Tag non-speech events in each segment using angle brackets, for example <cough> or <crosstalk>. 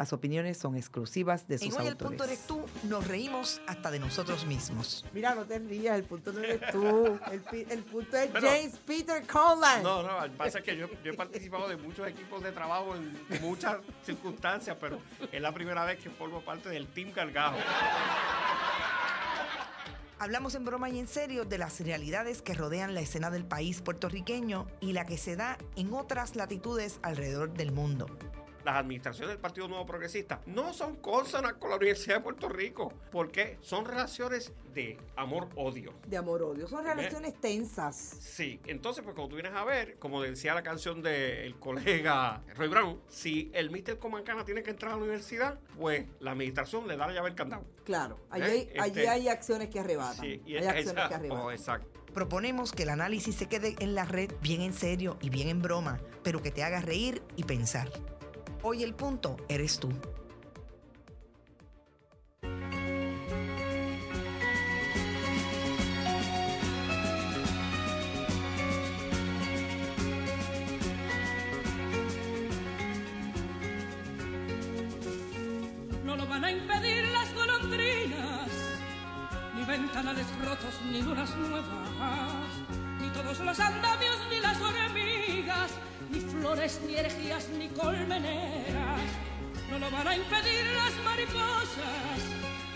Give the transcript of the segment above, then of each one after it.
Las opiniones son exclusivas de sus en hoy autores. el punto eres tú, nos reímos hasta de nosotros mismos. Mira, no te rías, el punto no eres tú. El, punto es James Peter Collins. No, no, pasa es que yo, yo he participado de muchos equipos de trabajo en muchas circunstancias, pero es la primera vez que formo parte del Team Cargajo. Hablamos en broma y en serio de las realidades que rodean la escena del país puertorriqueño y la que se da en otras latitudes alrededor del mundo las administraciones del Partido Nuevo Progresista no son consonas con la Universidad de Puerto Rico, porque son relaciones de amor-odio. De amor-odio, son relaciones tensas. Sí, entonces pues como tú vienes a ver, como decía la canción del colega Roy Brown, si el Mister Comancana tiene que entrar a la universidad, pues la administración le da la llave al candado. Claro, allí, este, hay, acciones que arrebatan. hay acciones que arrebatan. Proponemos que el análisis se quede en la red bien en serio y bien en broma, pero que te haga reír y pensar. Hoy el punto eres tú. No lo van a impedir las golondrinas, ni ventanales rotos, ni lunas nuevas, ni todos los andamios, ni las hormigas flores, ni herejías, ni colmeneras. No lo van a impedir las mariposas,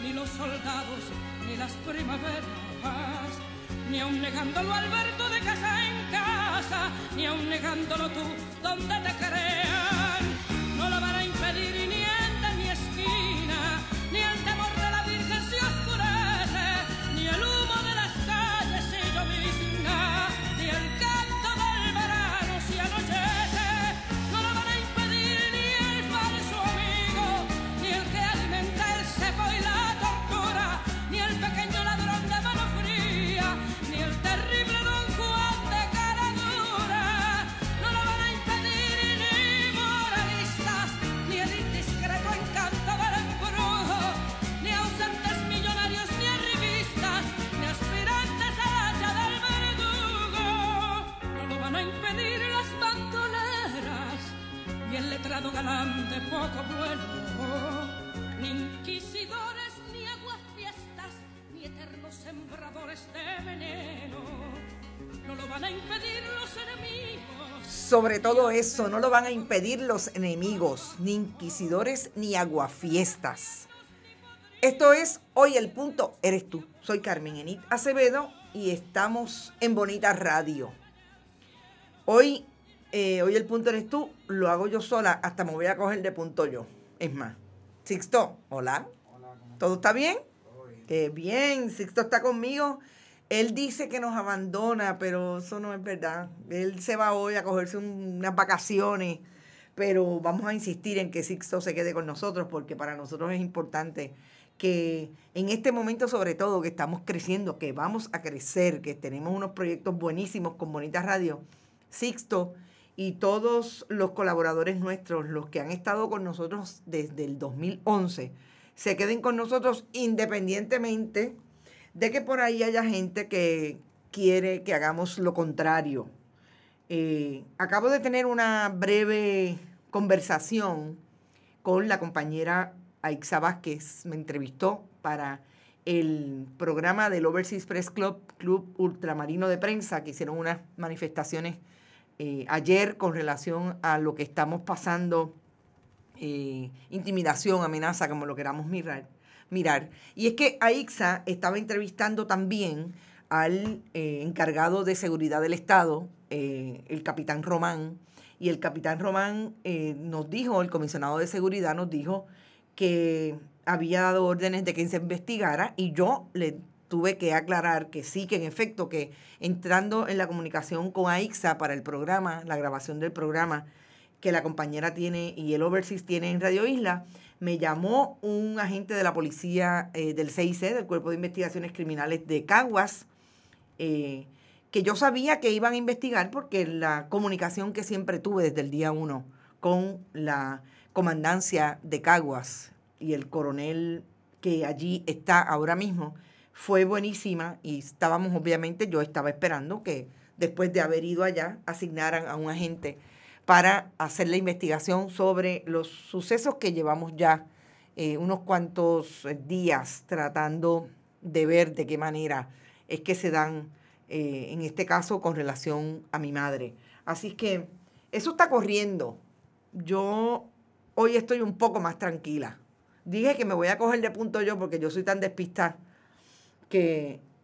ni los soldados, ni las primaveras. Ni aun negándolo Alberto de casa en casa, ni aun negándolo tú donde te crean. No lo van sembradores van a Sobre todo eso, no lo van a impedir los enemigos, ni inquisidores, ni aguafiestas. Esto es Hoy el Punto Eres tú. Soy Carmen Enid Acevedo y estamos en Bonita Radio. Hoy eh, hoy el punto eres tú, lo hago yo sola, hasta me voy a coger de punto yo. Es más, Sixto, hola. hola ¿Todo está bien? Todo bien? Sixto está conmigo. Él dice que nos abandona, pero eso no es verdad. Él se va hoy a cogerse unas vacaciones, pero vamos a insistir en que Sixto se quede con nosotros porque para nosotros es importante que en este momento sobre todo que estamos creciendo, que vamos a crecer, que tenemos unos proyectos buenísimos con Bonita Radio, Sixto y todos los colaboradores nuestros, los que han estado con nosotros desde el 2011, se queden con nosotros independientemente de que por ahí haya gente que quiere que hagamos lo contrario. Eh, acabo de tener una breve conversación con la compañera Aixa Vázquez, me entrevistó para el programa del Overseas Press Club, Club Ultramarino de Prensa, que hicieron unas manifestaciones eh, ayer con relación a lo que estamos pasando, eh, intimidación, amenaza, como lo queramos mirar, mirar. Y es que AIXA estaba entrevistando también al eh, encargado de seguridad del Estado, el capitán Román, y el capitán Román nos dijo, el comisionado de seguridad nos dijo que había dado órdenes de que se investigara y yo le tuve que aclarar que sí, que en efecto, que entrando en la comunicación con AIXA para el programa, la grabación del programa que la compañera tiene y el Overseas tiene en Radio Isla, me llamó un agente de la policía eh, del CIC, del Cuerpo de Investigaciones Criminales de Caguas, eh, que yo sabía que iban a investigar porque la comunicación que siempre tuve desde el día uno con la comandancia de Caguas y el coronel que allí está ahora mismo, fue buenísima y estábamos, obviamente, yo estaba esperando que después de haber ido allá, asignaran a un agente para hacer la investigación sobre los sucesos que llevamos ya eh, unos cuantos eh, días tratando de ver de qué manera es que se dan, eh, en este caso, con relación a mi madre. Así que eso está corriendo. Yo hoy estoy un poco más tranquila. Dije que me voy a coger de punto yo porque yo soy tan despistada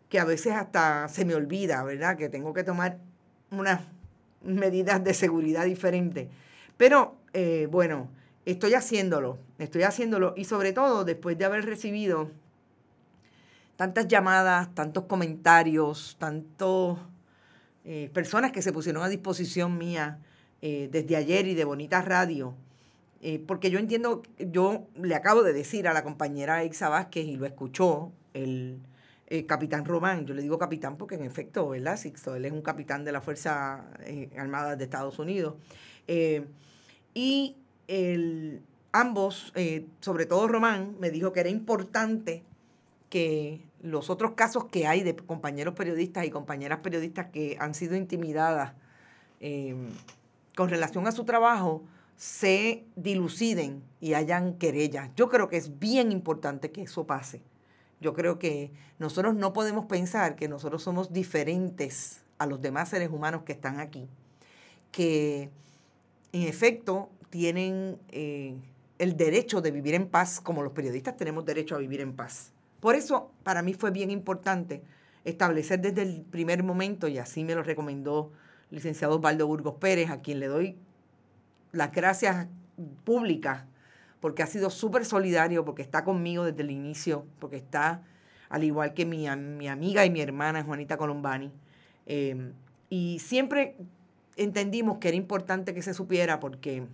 que, a veces hasta se me olvida, ¿verdad? Que tengo que tomar unas medidas de seguridad diferentes. Pero eh, bueno, estoy haciéndolo, estoy haciéndolo y sobre todo después de haber recibido tantas llamadas, tantos comentarios, tantas eh, personas que se pusieron a disposición mía eh, desde ayer y de Bonita Radio. porque yo entiendo, yo le acabo de decir a la compañera Exa Vázquez y lo escuchó el, eh, capitán Román, yo le digo capitán porque en efecto, ¿verdad? él es un capitán de la Fuerza eh, Armada de Estados Unidos. Eh, y ambos, sobre todo Román, me dijo que era importante que los otros casos que hay de compañeros periodistas y compañeras periodistas que han sido intimidadas con relación a su trabajo se diluciden y hayan querellas. Yo creo que es bien importante que eso pase. Yo creo que nosotros no podemos pensar que nosotros somos diferentes a los demás seres humanos que están aquí, que en efecto tienen eh, el derecho de vivir en paz, como los periodistas tenemos derecho a vivir en paz. Por eso para mí fue bien importante establecer desde el primer momento, y así me lo recomendó licenciado Osvaldo Burgos Pérez, a quien le doy las gracias públicas porque ha sido súper solidario, porque está conmigo desde el inicio, porque está, al igual que mi, amiga y mi hermana Juanita Colombani. Em, y siempre entendimos que era importante que se supiera porque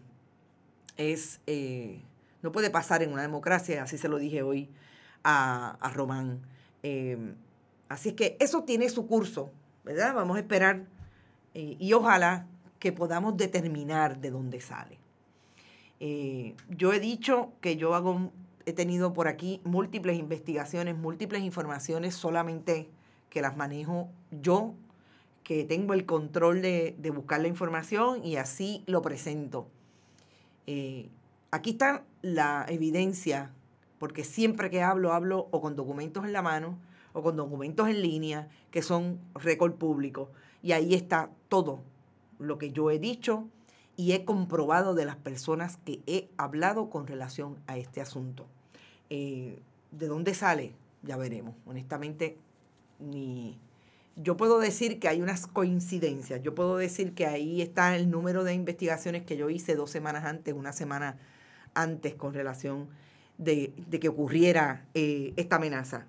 es, eh, no puede pasar en una democracia, así se lo dije hoy a, Román. Em, así es que eso tiene su curso, ¿verdad? Vamos a esperar eh, y ojalá que podamos determinar de dónde sale. Eh, yo he dicho que yo hago, he tenido por aquí múltiples investigaciones, múltiples informaciones, solamente que las manejo yo, que tengo el control de, buscar la información y así lo presento. Eh, aquí está la evidencia, porque siempre que hablo, hablo o con documentos en la mano o con documentos en línea que son récord público. Y ahí está todo lo que yo he dicho, y he comprobado de las personas que he hablado con relación a este asunto. Eh, ¿De dónde sale? Ya veremos. Honestamente, ni... Yo puedo decir que hay unas coincidencias. Yo puedo decir que ahí está el número de investigaciones que yo hice dos semanas antes, una semana antes con relación de, que ocurriera eh, esta amenaza.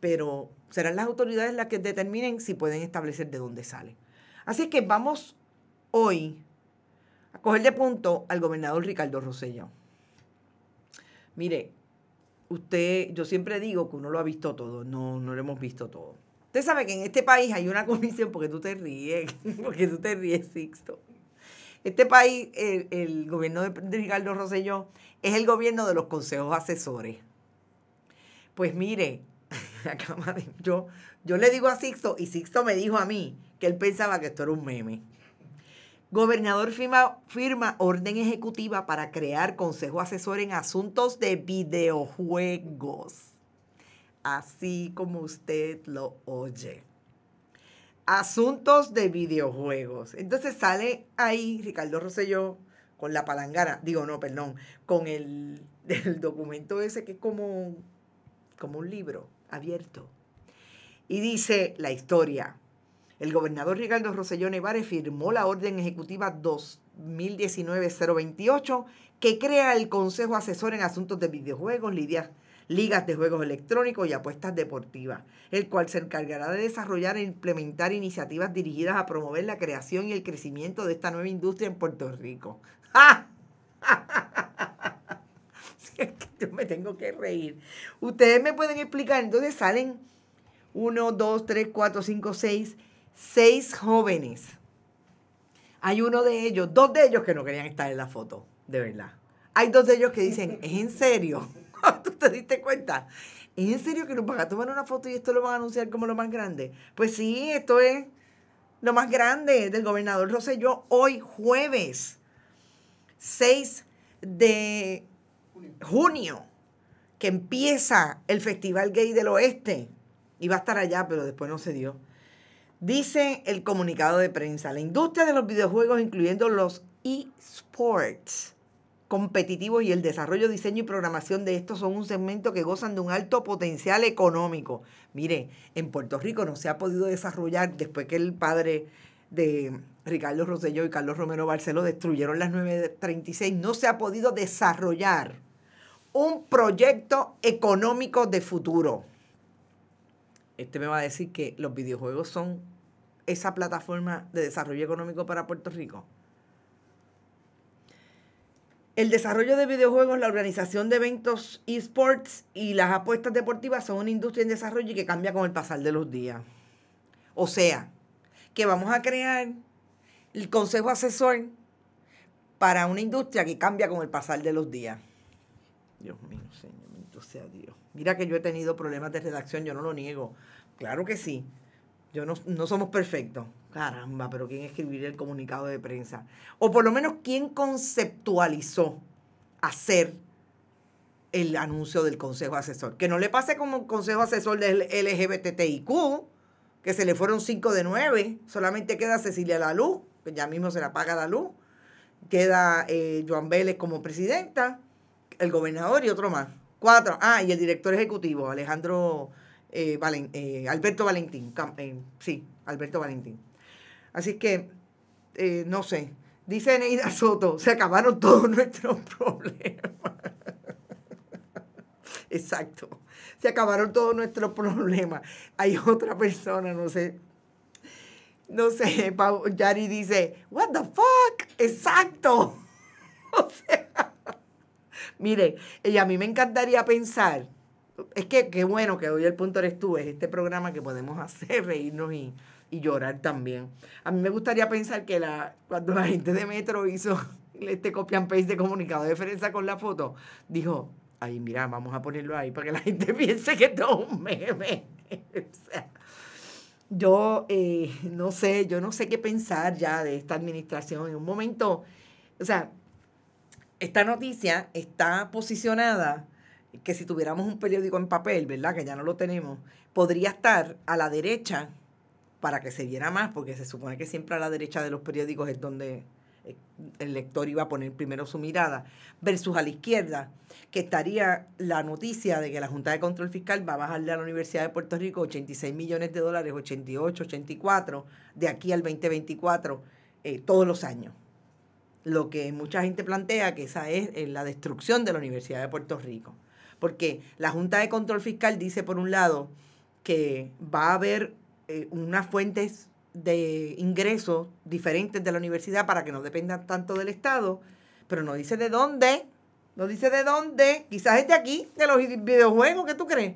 Pero serán las autoridades las que determinen si pueden establecer de dónde sale. Así que vamos hoy a coger de punto al gobernador Ricardo Roselló. Mire, usted, yo siempre digo que uno lo ha visto todo, no, no lo hemos visto todo. Usted sabe que en este país hay una comisión, porque tú te ríes, <laughs> porque tú te ríes, Sixto. Este país, el, gobierno de, Ricardo Rosselló, es el gobierno de los consejos asesores. Pues mire, <laughs> yo, yo le digo a Sixto, y Sixto me dijo a mí que él pensaba que esto era un meme. Gobernador firma, orden ejecutiva para crear consejo asesor en asuntos de videojuegos. Así como usted lo oye. Asuntos de videojuegos. Entonces sale ahí Ricardo Rosselló con la palangana, digo no, perdón, con el, <laughs> documento ese que es como, como un libro abierto. Y dice la historia, el gobernador Ricardo Rosselló Nevares firmó la orden ejecutiva 2019-028 que crea el Consejo Asesor en Asuntos de Videojuegos, Ligas de Juegos Electrónicos y Apuestas Deportivas, el cual se encargará de desarrollar e implementar iniciativas dirigidas a promover la creación y el crecimiento de esta nueva industria en Puerto Rico. <laughs> ¡Ja! <laughs> Yo me tengo que reír. Ustedes me pueden explicar, entonces salen 1, 2, 3, 4, 5, 6 seis jóvenes. Hay uno de ellos, dos de ellos que no querían estar en la foto, de verdad. Hay dos de ellos que dicen, ¿es en serio? <laughs> ¿Tú te diste cuenta? ¿Es en serio que nos van a tomar una foto y esto lo van a anunciar como lo más grande? Pues sí, esto es lo más grande del gobernador Rosselló hoy jueves 6 de junio, que empieza el Festival Gay del Oeste. Iba a estar allá, pero después no se dio. Dice el comunicado de prensa, la industria de los videojuegos, incluyendo los esports competitivos y el desarrollo, diseño y programación de estos son un segmento que gozan de un alto potencial económico. Mire, en Puerto Rico no se ha podido desarrollar después que el padre de Ricardo Rosselló y Carlos Romero Barceló destruyeron las 936, no se ha podido desarrollar un proyecto económico de futuro. Este me va a decir que los videojuegos son esa plataforma de desarrollo económico para Puerto Rico. El desarrollo de videojuegos, la organización de eventos esports y las apuestas deportivas son una industria en desarrollo y que cambia con el pasar de los días. O sea, que vamos a crear el consejo asesor para una industria que cambia con el pasar de los días. Dios mío, Señor, sea Dios. Mira que yo he tenido problemas de redacción, yo no lo niego. Claro que sí, yo no, somos perfectos. Caramba, pero ¿quién escribiría el comunicado de prensa? O por lo menos, ¿quién conceptualizó hacer el anuncio del Consejo Asesor? Que no le pase como Consejo Asesor del LGBTIQ, que se le fueron cinco de nueve. solamente queda Cecilia La Luz, que ya mismo se la paga la luz, queda eh, Joan Vélez como presidenta, el gobernador y otro más. Cuatro. Ah, y el director ejecutivo, Alejandro eh, eh, Alberto Valentín. Eh, sí, Alberto Valentín. Así que, no sé, dice Neida Soto, se acabaron todos <laughs> nuestros problemas. <laughs> Exacto, se acabaron todos nuestros problemas. Hay otra persona, no sé. No sé, Yari dice, what the fuck, exacto. <laughs> O sea, mire, y a mí me encantaría pensar es que qué bueno que hoy el punto eres tú, es este programa que podemos <laughs> hacer, reírnos y, y llorar también. A mí me gustaría pensar que la, cuando la gente de Metro hizo <laughs> este copy and paste de comunicado de prensa con la foto, dijo, ay, mira, vamos a ponerlo ahí para que la <laughs> gente piense que todo un meme. o sea, yo eh, no sé, yo no sé qué pensar ya de esta administración. En un momento, o sea, esta noticia está posicionada que si tuviéramos un periódico en papel, ¿verdad? Que ya no lo tenemos, podría estar a la derecha para que se viera más, porque se supone que siempre a la derecha de los periódicos es donde eh, el lector iba a poner primero su mirada, versus a la izquierda, que estaría la noticia de que la Junta de Control Fiscal va a bajarle a la Universidad de Puerto Rico 86 millones de dólares, 88, 84, de aquí al 2024, eh, todos los años. Lo que mucha gente plantea que esa es la destrucción de la Universidad de Puerto Rico. Porque la Junta de Control Fiscal dice, por un lado, que va a haber eh, unas fuentes de ingresos diferentes de la universidad para que no dependan tanto del Estado, pero no dice de dónde, no dice de dónde, quizás es de aquí, de los videojuegos, ¿qué tú crees?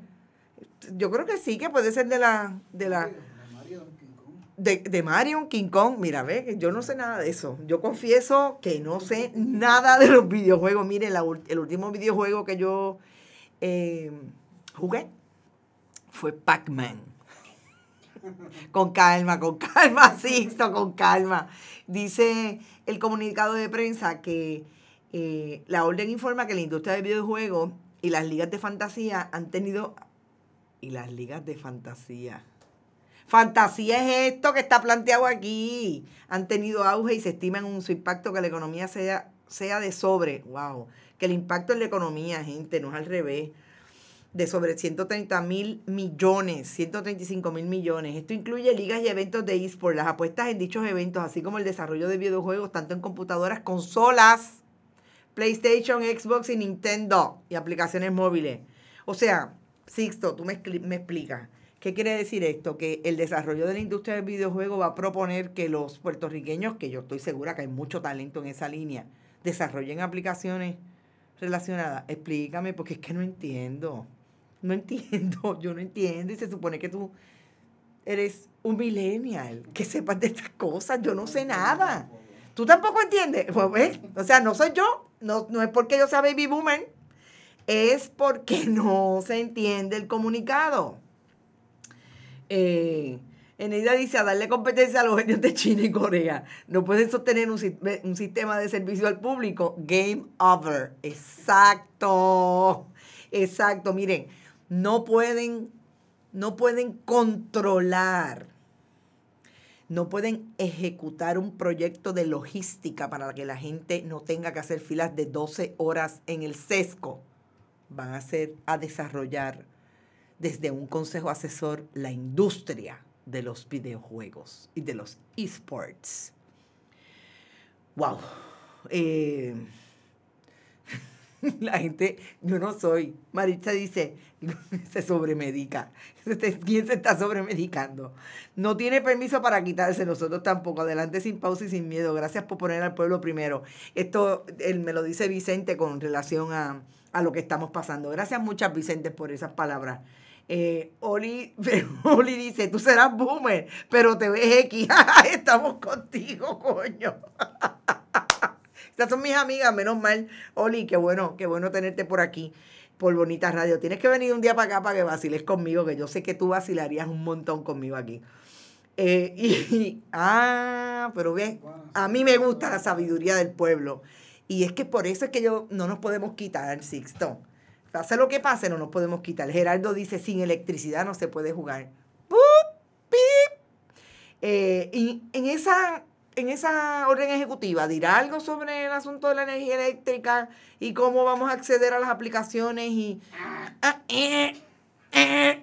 Yo creo que sí, que puede ser de la... De la de, de Marion King Kong, mira, ve, yo no sé nada de eso. Yo confieso que no sé nada de los videojuegos. Mire, el último videojuego que yo eh, jugué fue Pac-Man. con calma, con calma, esto <laughs> con calma. Dice el comunicado de prensa que eh, la orden informa que la industria de videojuegos y las ligas de fantasía han tenido... Y las ligas de fantasía. Fantasía es esto que está planteado aquí. Han tenido auge y se estima en un, su impacto que la economía sea, sea de sobre. ¡Wow! que el impacto en la economía, gente, no es al revés, de sobre 130 mil millones, 135 mil millones. Esto incluye ligas y eventos de eSports, las apuestas en dichos eventos, así como el desarrollo de videojuegos, tanto en computadoras, consolas, PlayStation, Xbox y Nintendo, y aplicaciones móviles. O sea, Sixto, tú me, me explicas. ¿Qué quiere decir esto? Que el desarrollo de la industria del videojuego va a proponer que los puertorriqueños, que yo estoy segura que hay mucho talento en esa línea, desarrollen aplicaciones relacionada. Explícame, porque es que no entiendo. No entiendo, <laughs> yo no entiendo. Y se supone que tú eres un millennial, que sepas de estas cosas. Yo no sé nada. ¿Tú tampoco entiendes? Pues o sea, no soy yo. No, no es porque yo sea baby boomer. Es porque <laughs> no se entiende el comunicado. Eh, Eneida dice, a darle competencia a los genios de China y Corea. No pueden sostener un, sistema de servicio al público. Game over. Exacto. Exacto. Miren, no pueden, no pueden controlar, no pueden ejecutar un proyecto de logística para que la gente no tenga que hacer filas de 12 horas en el sesco. Van a ser a desarrollar desde un consejo asesor la industria de los videojuegos y de los esports. ¡Wow! Eh, <laughs> la gente, yo no soy. Maritza dice, <laughs> se sobremedica. ¿Quién se está sobremedicando? No tiene permiso para quitarse, nosotros tampoco. Adelante sin pausa y sin miedo. Gracias por poner al pueblo primero. Esto él me lo dice Vicente con relación a, a lo que estamos pasando. Gracias muchas, Vicente, por esas palabras. Eh, <laughs> Oli, dice, tú serás boomer, pero te ves X. <laughs> Estamos contigo, coño. <laughs> Estas son mis amigas, menos mal. Oli, qué bueno, qué bueno tenerte por aquí, por Bonita Radio. Tienes que venir un día para acá para que vaciles conmigo, que yo sé que tú vacilarías un montón conmigo aquí. Eh, y, ah, pero bien a mí me gusta la sabiduría del pueblo. Y es que por eso es que yo no nos podemos quitar, Sixto hacer lo que pase, no nos podemos quitar. Gerardo dice, sin electricidad no se puede jugar. Eh, y en esa, en esa orden ejecutiva, ¿dirá algo sobre el asunto de la energía eléctrica y cómo vamos a acceder a las aplicaciones y... Ah, eh, eh.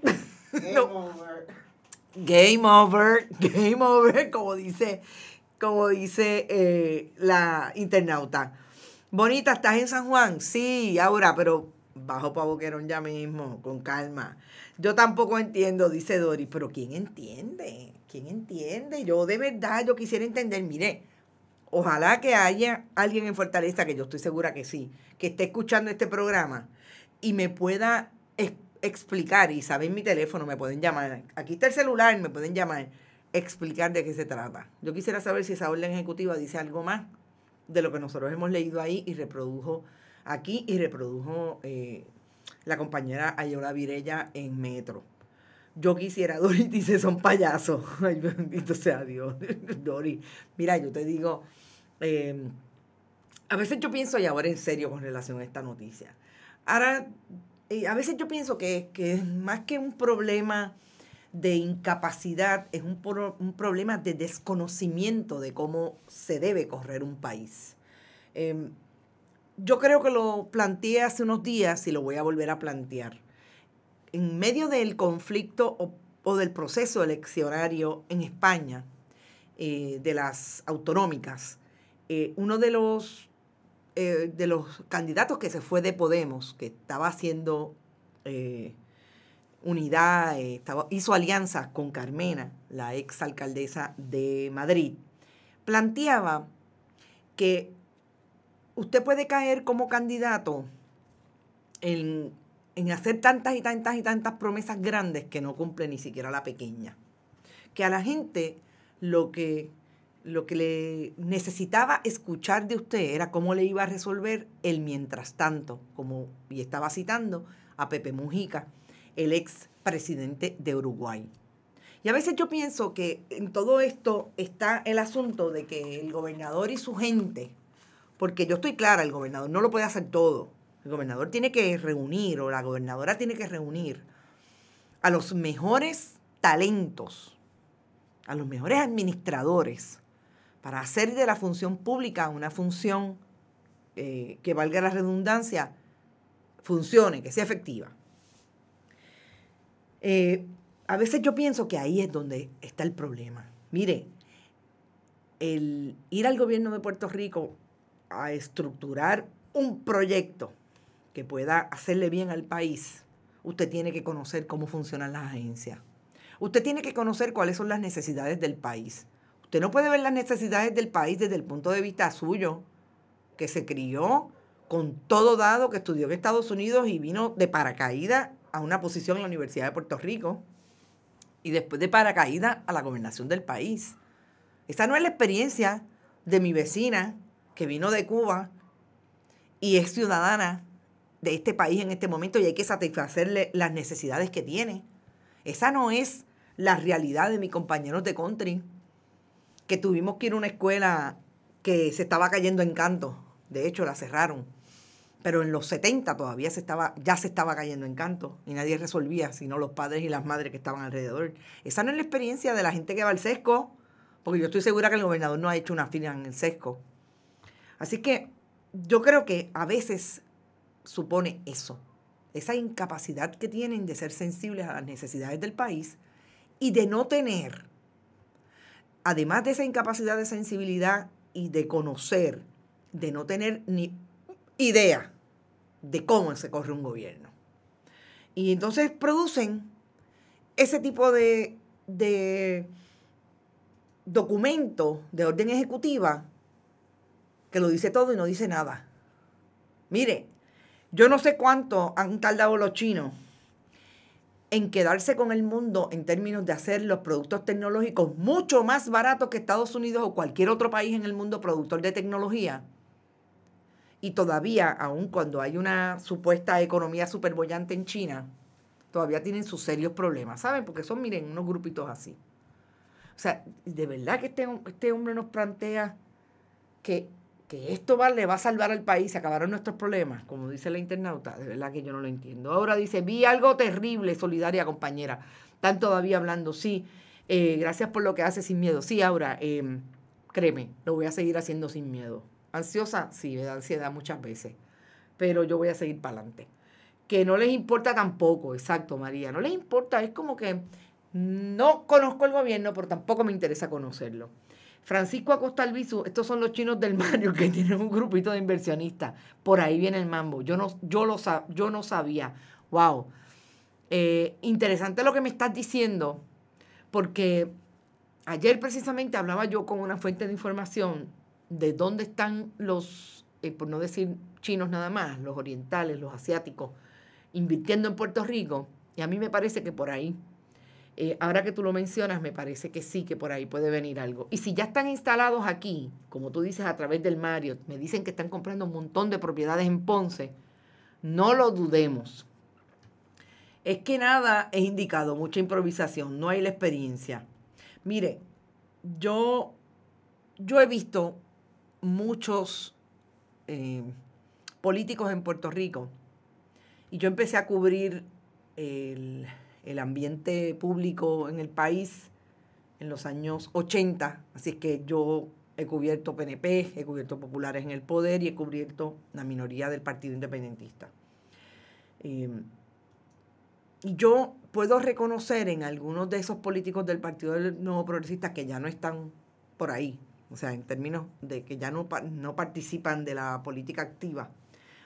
Game <laughs> over. Game over, game over, como dice, como dice la internauta. Bonita, ¿estás en San Juan? Sí, ahora, pero bajo pa' boquerón ya mismo, con calma. Yo tampoco entiendo, dice Doris, pero ¿quién entiende? ¿Quién entiende? Yo de verdad, yo quisiera entender, mire, ojalá que haya alguien en Fortaleza, que yo estoy segura que sí, que esté escuchando este programa y me pueda explicar, y saben mi teléfono, me pueden llamar, aquí está el celular, me pueden llamar, explicar de qué se trata. Yo quisiera saber si esa orden ejecutiva dice algo más de lo que nosotros hemos leído ahí y reprodujo aquí y reprodujo eh, la compañera Ayola Virella en Metro. Yo quisiera, <laughs> Dori dice, son payasos. <laughs> Ay, bendito sea Dios. <laughs> Dori, mira, yo te digo, em, a veces yo pienso, y ahora en serio con relación a esta noticia, ahora, eh, a veces yo pienso que, que más que un problema de incapacidad, es un, un, problema de desconocimiento de cómo se debe correr un país. Em, yo creo que lo planteé hace unos días y lo voy a volver a plantear. En medio del conflicto o, del proceso eleccionario en España, eh, de las autonómicas, eh, uno de los, eh, de los candidatos que se fue de Podemos, que estaba haciendo unidad, estaba, hizo alianza con Carmena, la ex alcaldesa de Madrid, planteaba que usted puede caer como candidato en, hacer tantas y tantas y tantas promesas grandes que no cumple ni siquiera la pequeña. Que a la gente lo que, lo que le necesitaba escuchar de usted era cómo le iba a resolver el mientras tanto, como y estaba citando a Pepe Mujica, el ex presidente de Uruguay. Y a veces yo pienso que en todo esto está el asunto de que el gobernador y su gente, porque yo estoy clara, el gobernador no lo puede hacer todo. El gobernador tiene que reunir, o la gobernadora tiene que reunir a los mejores talentos, a los mejores administradores, para hacer de la función pública una función eh, que valga la redundancia, funcione, que sea efectiva. Eh, a veces yo pienso que ahí es donde está el problema. Mire, el ir al gobierno de Puerto Rico a estructurar un proyecto que pueda hacerle bien al país, usted tiene que conocer cómo funcionan las agencias. Usted tiene que conocer cuáles son las necesidades del país. Usted no puede ver las necesidades del país desde el punto de vista suyo, que se crió con todo dado, que estudió en Estados Unidos y vino de paracaída a una posición en la Universidad de Puerto Rico y después de paracaída a la gobernación del país. Esa no es la experiencia de mi vecina que vino de Cuba y es ciudadana de este país en este momento y hay que satisfacerle las necesidades que tiene. Esa no es la realidad de mis compañeros de country, que tuvimos que ir a una escuela que se estaba cayendo en canto. De hecho, la cerraron. Pero en los 70 todavía se estaba, ya se estaba cayendo en canto y nadie resolvía, sino los padres y las madres que estaban alrededor. Esa no es la experiencia de la gente que va al sesco, porque yo estoy segura que el gobernador no ha hecho una fila en el sesco Así que yo creo que a veces supone eso, esa incapacidad que tienen de ser sensibles a las necesidades del país y de no tener, además de esa incapacidad de sensibilidad y de conocer, de no tener ni idea de cómo se corre un gobierno. Y entonces producen ese tipo de, documento de orden ejecutiva que lo dice todo y no dice nada. Mire, yo no sé cuánto han tardado los chinos en quedarse con el mundo en términos de hacer los productos tecnológicos mucho más baratos que Estados Unidos o cualquier otro país en el mundo productor de tecnología. Y todavía, aun cuando hay una supuesta economía superbollante en China, todavía tienen sus serios problemas, ¿saben? Porque son, miren, unos grupitos así. O sea, de verdad que este, este hombre nos plantea que que esto va, le va a salvar al país, se acabaron nuestros problemas, como dice la internauta, de verdad que yo no lo entiendo. Ahora dice, vi algo terrible, solidaria compañera, están todavía hablando, sí, eh, gracias por lo que hace sin miedo, sí, ahora em, créeme, lo voy a seguir haciendo sin miedo. Ansiosa, sí, me da ansiedad muchas veces, pero yo voy a seguir para adelante. Que no les importa tampoco, exacto, María, no les importa, es como que no conozco el gobierno, pero tampoco me interesa conocerlo. Francisco Acosta Albizu, estos son los chinos del Mario que <laughs> tienen un grupito de inversionistas. Por ahí viene el mambo. Yo no, yo lo, yo no sabía. Wow. Eh, interesante lo que me estás diciendo, porque ayer precisamente hablaba yo con una fuente de información de dónde están los, eh, por no decir chinos nada más, los orientales, los asiáticos, invirtiendo en Puerto Rico. Y a mí me parece que por ahí eh, ahora que tú lo mencionas, me parece que sí, que por ahí puede venir algo. Y si ya están instalados aquí, como tú dices, a través del Mario, me dicen que están comprando un montón de propiedades en Ponce, no lo dudemos. Es que nada es indicado, mucha improvisación, no hay la experiencia. Mire, yo, yo he visto muchos eh, políticos en Puerto Rico y yo empecé a cubrir el el ambiente público en el país en los años 80. Así es que yo he cubierto PNP, he cubierto populares en el poder y he cubierto la minoría del Partido Independentista. Em, y yo puedo reconocer en algunos de esos políticos del Partido Nuevo Progresista que ya no están por ahí, o sea, en términos de que ya no, no participan de la política activa,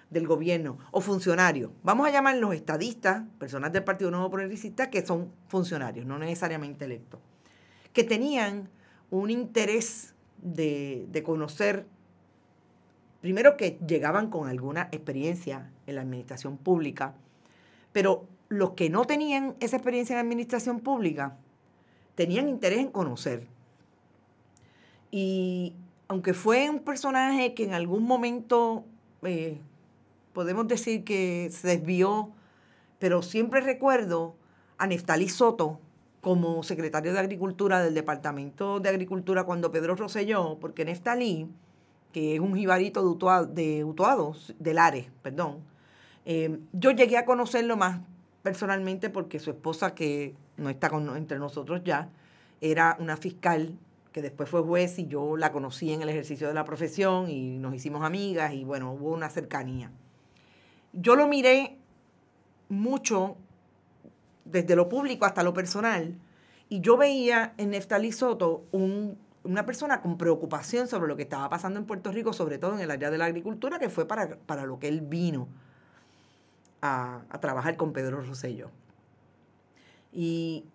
del gobierno o funcionarios, vamos a llamar los estadistas, personas del Partido Nuevo Progresista, que son funcionarios, no necesariamente electos, que tenían un interés de, de conocer, primero que llegaban con alguna experiencia en la administración pública, pero los que no tenían esa experiencia en la administración pública tenían interés en conocer. Y aunque fue un personaje que en algún momento eh, podemos decir que se desvió, pero siempre recuerdo a Neftalí Soto como secretario de Agricultura del Departamento de Agricultura cuando Pedro Rosselló, porque Neftalí, que es un jibarito de, Utuado, de Lares, perdón, eh, yo llegué a conocerlo más personalmente porque su esposa, que no está entre nosotros ya, era una fiscal que después fue juez y yo la conocí en el ejercicio de la profesión y nos hicimos amigas y bueno, hubo una cercanía yo lo miré mucho desde lo público hasta lo personal y yo veía en Neftalí Soto una persona con preocupación sobre lo que estaba pasando en Puerto Rico, sobre todo en el área de la agricultura, que fue para, lo que él vino a, trabajar con Pedro Rosello. Y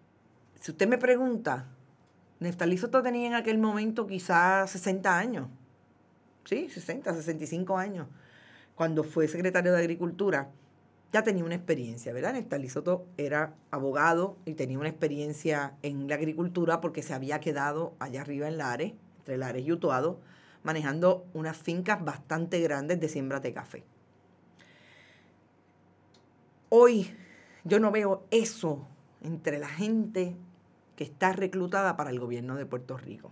si usted me pregunta, Neftalí Soto tenía en aquel momento quizás 60 años. Sí, 60, 65 años cuando fue secretario de Agricultura, ya tenía una experiencia, ¿verdad? Néstor Lisoto era abogado y tenía una experiencia en la agricultura porque se había quedado allá arriba en Lares, entre Lares y Utuado, manejando unas fincas bastante grandes de siembra de café. Hoy yo no veo eso entre la gente que está reclutada para el gobierno de Puerto Rico.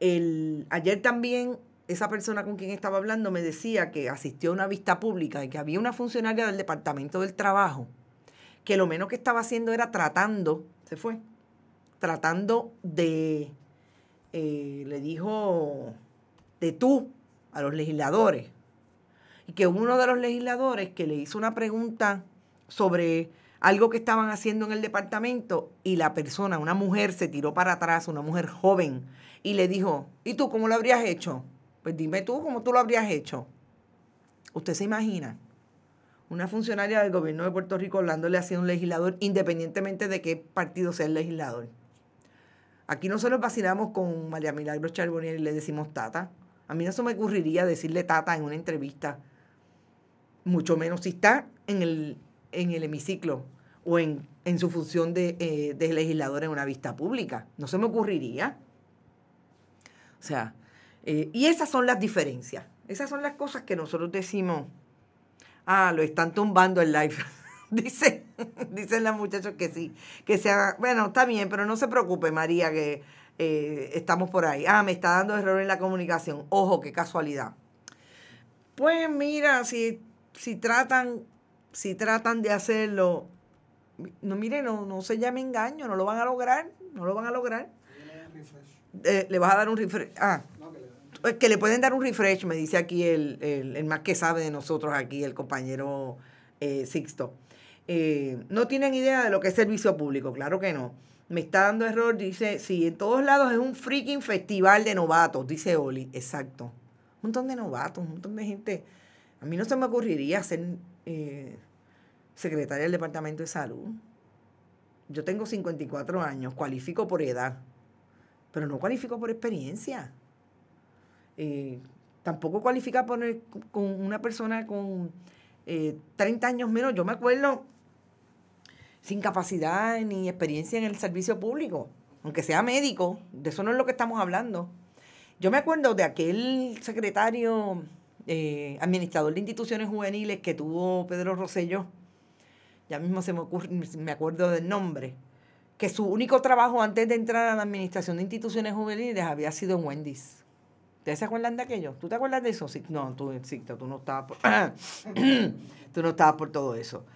El, ayer también esa persona con quien estaba hablando me decía que asistió a una vista pública y que había una funcionaria del Departamento del Trabajo que lo menos que estaba haciendo era tratando, se fue, tratando de, eh, le dijo, de tú a los legisladores. Y que uno de los legisladores que le hizo una pregunta sobre algo que estaban haciendo en el departamento y la persona, una mujer, se tiró para atrás, una mujer joven, y le dijo, ¿y tú cómo lo habrías hecho? Pues dime tú cómo tú lo habrías hecho. ¿Usted se imagina? Una funcionaria del gobierno de Puerto Rico hablándole así a un legislador, independientemente de qué partido sea el legislador. Aquí nosotros vacilamos con María Milagros Charbonier y le decimos tata. A mí no se me ocurriría decirle tata en una entrevista, mucho menos si está en el, en el hemiciclo o en, su función de, eh, de legislador en una vista pública. No se me ocurriría. O sea, eh, y esas son las diferencias. Esas son las cosas que nosotros decimos. Ah, lo están tumbando el live. <laughs> Dice, <laughs> dicen las muchachas que sí, que sea bueno, está bien, pero no se preocupe, María, que eh, estamos por ahí. Ah, me está dando error en la comunicación. Ojo, qué casualidad. Pues mira, si, si tratan, si tratan de hacerlo, no mire, no, no se llame engaño, no lo van a lograr, no lo van a lograr. Eh, le vas a dar un refresh. Ah, eh, que le pueden dar un refresh, me dice aquí el, más que sabe de nosotros aquí, el compañero eh, Sixto. Eh, no tienen idea de lo que es servicio público, claro que no. Me está dando error, dice, sí, en todos lados es un freaking festival de novatos, dice Oli, exacto. Un montón de novatos, un montón de gente. A mí no se me ocurriría ser secretaria del Departamento de Salud. Yo tengo 54 años, cualifico por edad, pero no cualifico por experiencia. Eh, tampoco cualifica poner con una persona con 30 eh, años menos. Yo me acuerdo sin capacidad ni experiencia en el servicio público, aunque sea médico, de eso no es lo que estamos hablando. Yo me acuerdo de aquel secretario eh, administrador de instituciones juveniles que tuvo Pedro Rosello, ya mismo se me me acuerdo del nombre, que su único trabajo antes de entrar a la administración de instituciones juveniles había sido en Wendy's. ¿Ustedes se acuerdan de aquello? ¿Tú te acuerdas de eso? no, tú, sí, <coughs> tú no estabas por, todo eso.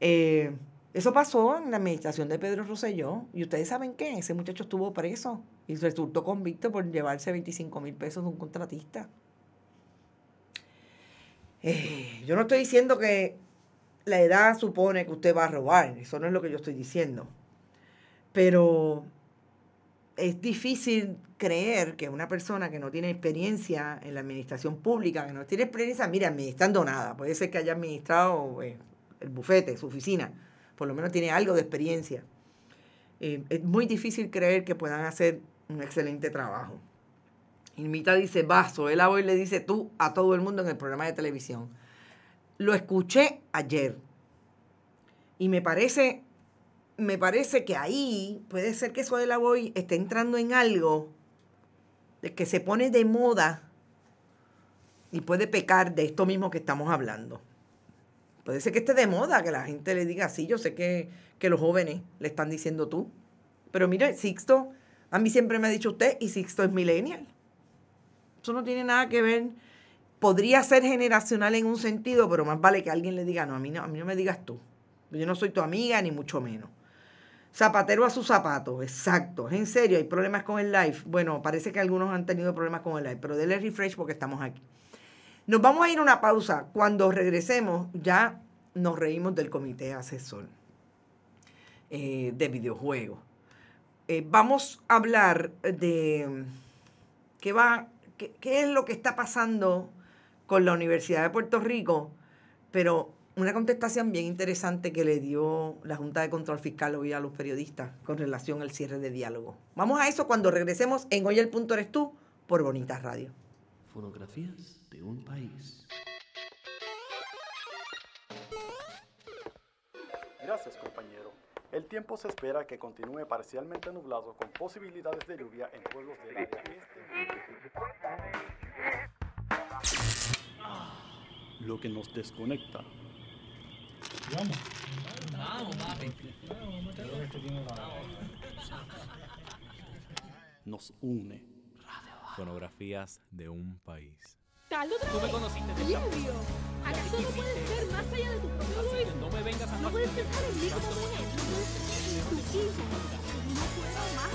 Eh, eso pasó en la administración de Pedro Rosselló. Y ustedes saben qué, ese muchacho estuvo preso y resultó convicto por llevarse 25 mil pesos de un contratista. Eh, yo no estoy diciendo que la edad supone que usted va a robar, eso no es lo que yo estoy diciendo. Pero es difícil creer que una persona que no tiene experiencia en la administración pública, que no tiene experiencia, mira, administrando nada, puede ser que haya administrado eh, el bufete, su oficina, por lo menos tiene algo de experiencia. Eh, es muy difícil creer que puedan hacer un excelente trabajo. Inmita dice, Vaso, él hoy le dice tú a todo el mundo en el programa de televisión. Lo escuché ayer y me parece me parece que ahí puede ser que de la Boy esté entrando en algo de que se pone de moda y puede pecar de esto mismo que estamos hablando. Puede ser que esté de moda, que la gente le diga, sí, yo sé que, que los jóvenes le están diciendo tú. Pero mire, Sixto, a mí siempre me ha dicho usted, y Sixto es millennial. Eso no tiene nada que ver. Podría ser generacional en un sentido, pero más vale que alguien le diga, no, a mí no, a mí no me digas tú. Yo no soy tu amiga, ni mucho menos. Zapatero a sus zapatos, exacto. En serio, hay problemas con el live. Bueno, parece que algunos han tenido problemas con el live, pero denle refresh porque estamos aquí. Nos vamos a ir a una pausa. Cuando regresemos, ya nos reímos del comité asesor eh, de videojuegos. Eh, vamos a hablar de mm, qué, va, qué es lo que está pasando con la Universidad de Puerto Rico, pero una contestación bien interesante que le dio la Junta de Control Fiscal hoy a los periodistas con relación al cierre de diálogo. Vamos a eso cuando regresemos en Hoy el Punto Eres Tú por Bonitas Radio. Fonografías de un país. Gracias, compañero. El tiempo se espera que continúe parcialmente nublado con posibilidades de lluvia en pueblos de la este. Lo que nos desconecta Vamos. Vamos, papi. Nos une. Fonografías de un país. Carlos, Tú me conociste de Livio. ¿Acaso no puedes ser más allá de tu propio egoísmo? No me vengas a No puedes pensar en mí como Tu hija. No puedo más.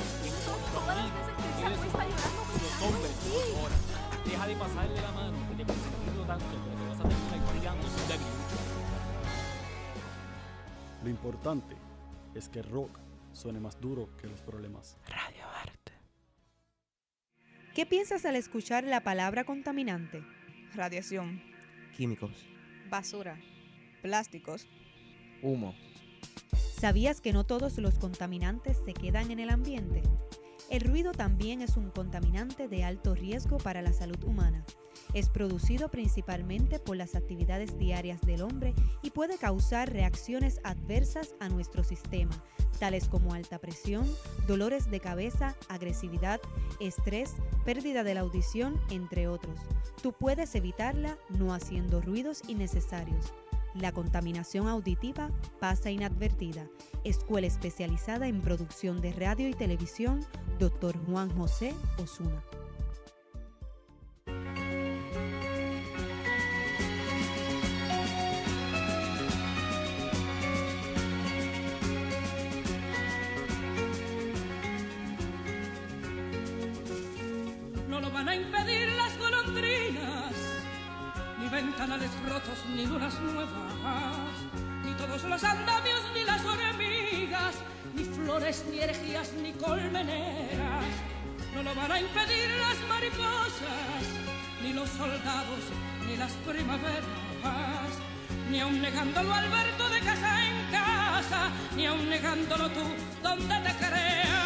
Todas las veces que se acuesta llorando con pues, hombres, por ahora. Deja de pasarle la mano. Que Te perseguirlo tanto, pero te vas a terminar cuidando su débil. Lo importante es que rock suene más duro que los problemas. Radio Arte. ¿Qué piensas al escuchar la palabra contaminante? Radiación. Químicos. Basura. Plásticos. Humo. ¿Sabías que no todos los contaminantes se quedan en el ambiente? El ruido también es un contaminante de alto riesgo para la salud humana. Es producido principalmente por las actividades diarias del hombre y puede causar reacciones adversas a nuestro sistema, tales como alta presión, dolores de cabeza, agresividad, estrés, pérdida de la audición, entre otros. Tú puedes evitarla no haciendo ruidos innecesarios la contaminación auditiva pasa inadvertida. Escuela especializada en producción de radio y televisión, Dr. Juan José Osuna. ni lunas nuevas, ni todos los andamios ni las hormigas, ni flores ni herejías ni colmeneras. No lo van a impedir las mariposas, ni los soldados, ni las primaveras. Ni aun negándolo Alberto de casa en casa, ni aun negándolo tú donde te creas.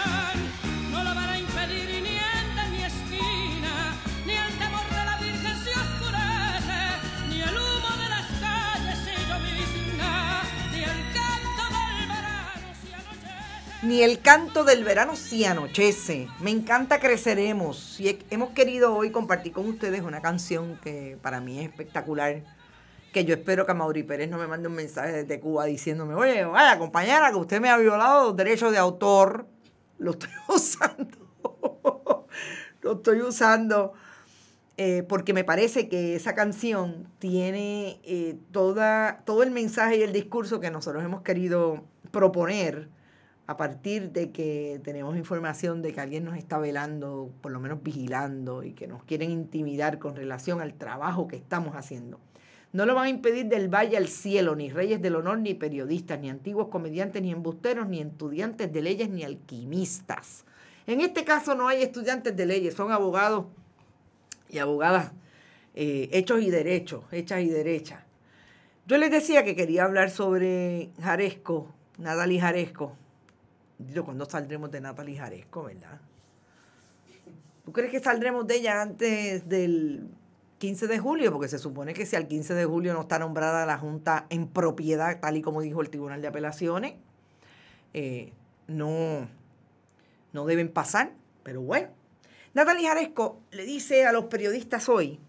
Ni el canto del verano si anochece. Me encanta Creceremos. Y hemos querido hoy compartir con ustedes una canción que para mí es espectacular. Que yo espero que Mauri Pérez no me mande un mensaje desde Cuba diciéndome, oye, vaya compañera, que usted me ha violado los derechos de autor. Lo estoy <laughs> usando. Lo estoy usando. Eh, porque me parece que esa canción tiene eh, toda, todo el mensaje y el discurso que nosotros hemos querido proponer a partir de que tenemos información de que alguien nos está velando, por lo menos vigilando, y que nos quieren intimidar con relación al trabajo que estamos haciendo. No lo van a impedir del valle al cielo, ni reyes del honor, ni periodistas, ni antiguos comediantes, ni embusteros, ni estudiantes de leyes, ni alquimistas. En este caso no hay estudiantes de leyes, son abogados y abogadas eh, hechos y derechos, hechas y derechas. Yo les decía que quería hablar sobre Jaresco, Nadal y Jaresco, cuando saldremos de Natalie Jaresco, verdad? ¿Tú crees que saldremos de ella antes del 15 de julio? Porque se supone que si al 15 de julio no está nombrada la Junta en propiedad, tal y como dijo el Tribunal de Apelaciones, eh, no, no deben pasar, pero bueno. Natalie Jaresco le dice a los periodistas hoy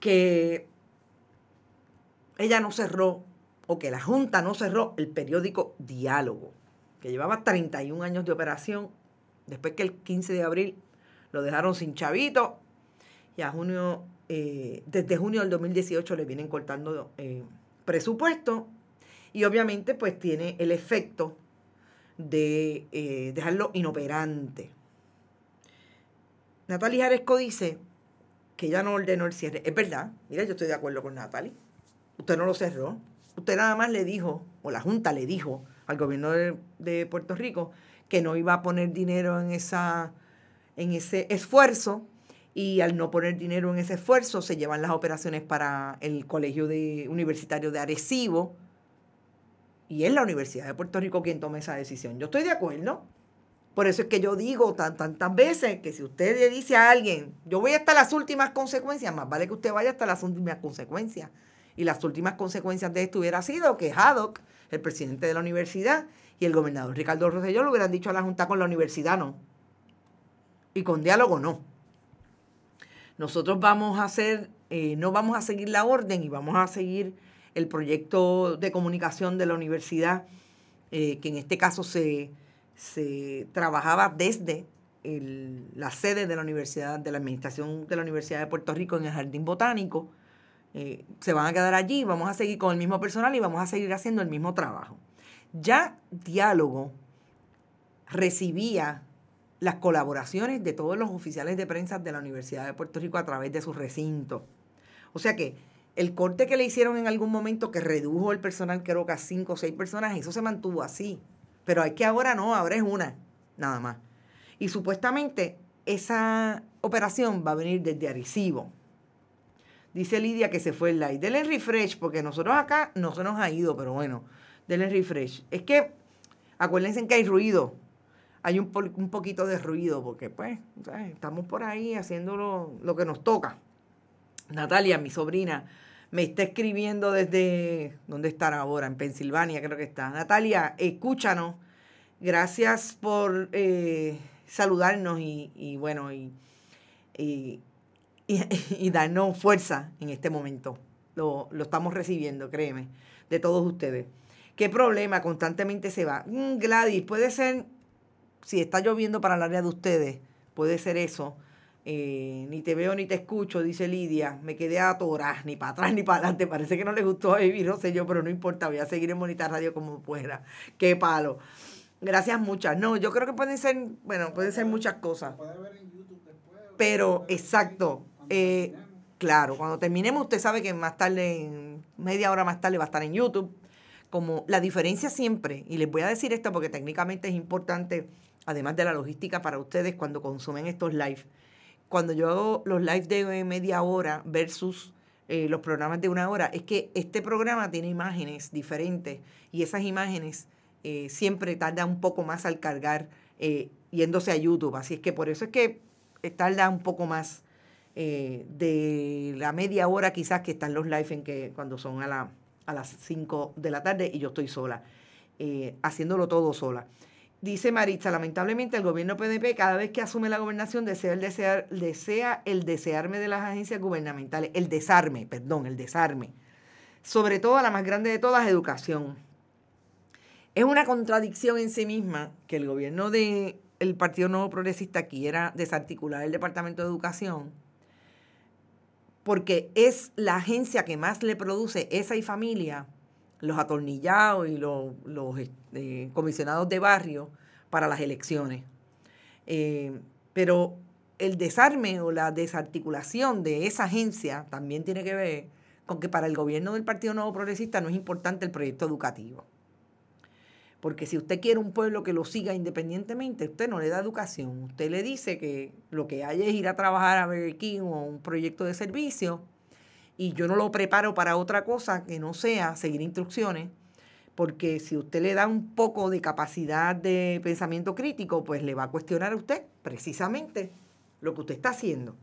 que ella no cerró o que la Junta no cerró el periódico Diálogo que llevaba 31 años de operación, después que el 15 de abril lo dejaron sin chavito, y a junio, eh, desde junio del 2018 le vienen cortando eh, presupuesto, y obviamente pues tiene el efecto de eh, dejarlo inoperante. Natalie Jaresco dice que ya no ordenó el cierre. Es verdad, mira, yo estoy de acuerdo con Natalie. Usted no lo cerró. Usted nada más le dijo, o la Junta le dijo, al gobierno de, Puerto Rico que no iba a poner dinero en, esa, en ese esfuerzo y al no poner dinero en ese esfuerzo se llevan las operaciones para el Colegio Universitario de Arecibo y es la Universidad de Puerto Rico quien toma esa decisión. Yo estoy de acuerdo. Por eso es que yo digo tan, tantas veces que si usted le dice a alguien, yo voy hasta las últimas consecuencias, más vale que usted vaya hasta las últimas consecuencias. Y las últimas consecuencias de esto hubiera sido que Haddock el presidente de la universidad y el gobernador Ricardo Rosselló lo hubieran dicho a la Junta con la universidad no. Y con diálogo no. Nosotros vamos a hacer, eh, no vamos a seguir la orden y vamos a seguir el proyecto de comunicación de la universidad, eh, que en este caso se, trabajaba desde la sede de la Universidad, de la Administración de la Universidad de Puerto Rico en el Jardín Botánico eh, se van a quedar allí, vamos a seguir con el mismo personal y vamos a seguir haciendo el mismo trabajo. Ya diálogo recibía las colaboraciones de todos los oficiales de prensa de la Universidad de Puerto Rico a través de su recinto. O sea que el corte que le hicieron en algún momento que redujo el personal, creo que a cinco o seis personas, eso se mantuvo así. Pero es que ahora no, ahora es una, nada más. Y supuestamente esa operación va a venir desde Arecibo. Dice Lidia que se fue el like. Denle refresh, porque nosotros acá no se nos ha ido, pero bueno, denle refresh. Es que acuérdense que hay ruido. Hay un, poquito de ruido, porque pues estamos por ahí haciendo lo, que nos toca. Natalia, mi sobrina, me está escribiendo desde, ¿dónde están ahora? En Pensilvania creo que está. Natalia, escúchanos. Gracias por eh, saludarnos y, bueno, y <laughs> y, darnos fuerza en este momento. Lo, lo, estamos recibiendo, créeme, de todos ustedes. ¿Qué problema constantemente se va? Mm, Gladys, puede ser, si está lloviendo para el área de ustedes, puede ser eso. Eh, ni te veo ni te escucho, dice Lidia. Me quedé atorada, ni para atrás ni para adelante. Parece que no le gustó vivir, no sé yo, pero no importa. Voy a seguir en Bonita Radio como pueda Qué palo. Gracias muchas. No, yo creo que pueden ser, bueno, pueden ser muchas cosas. Pero, exacto, eh, claro, cuando terminemos, usted sabe que más tarde, media hora más tarde, va a estar en YouTube. Como la diferencia siempre, y les voy a decir esto porque técnicamente es importante, además de la logística para ustedes cuando consumen estos lives Cuando yo hago los lives de media hora versus eh, los programas de una hora, es que este programa tiene imágenes diferentes y esas imágenes eh, siempre tarda un poco más al cargar yéndose a YouTube. Así es que por eso es que tarda un poco más eh, de la media hora quizás que están los live en que cuando son a, las 5 de la tarde y yo estoy sola, eh, haciéndolo todo sola. Dice Maritza, lamentablemente el gobierno PDP cada vez que asume la gobernación desea el, desear, desea el desearme de las agencias gubernamentales, el desarme, perdón, el desarme. Sobre todo la más grande de todas, educación. Es una contradicción en sí misma que el gobierno del Partido Nuevo Progresista quiera desarticular el Departamento de Educación porque es la agencia que más le produce esa y familia, los atornillados y los, eh, eh, comisionados de barrio para las elecciones. Eh, pero el desarme o la desarticulación de esa agencia también tiene que ver con que para el gobierno del Partido Nuevo Progresista no es importante el proyecto educativo. Porque si usted quiere un pueblo que lo siga independientemente, usted no le da educación. Usted le dice que lo que hay es ir a trabajar a Burger King o un proyecto de servicio y yo no lo preparo para otra cosa que no sea seguir instrucciones. Porque si usted le da un poco de capacidad de pensamiento crítico, pues le va a cuestionar a usted precisamente lo que usted está haciendo.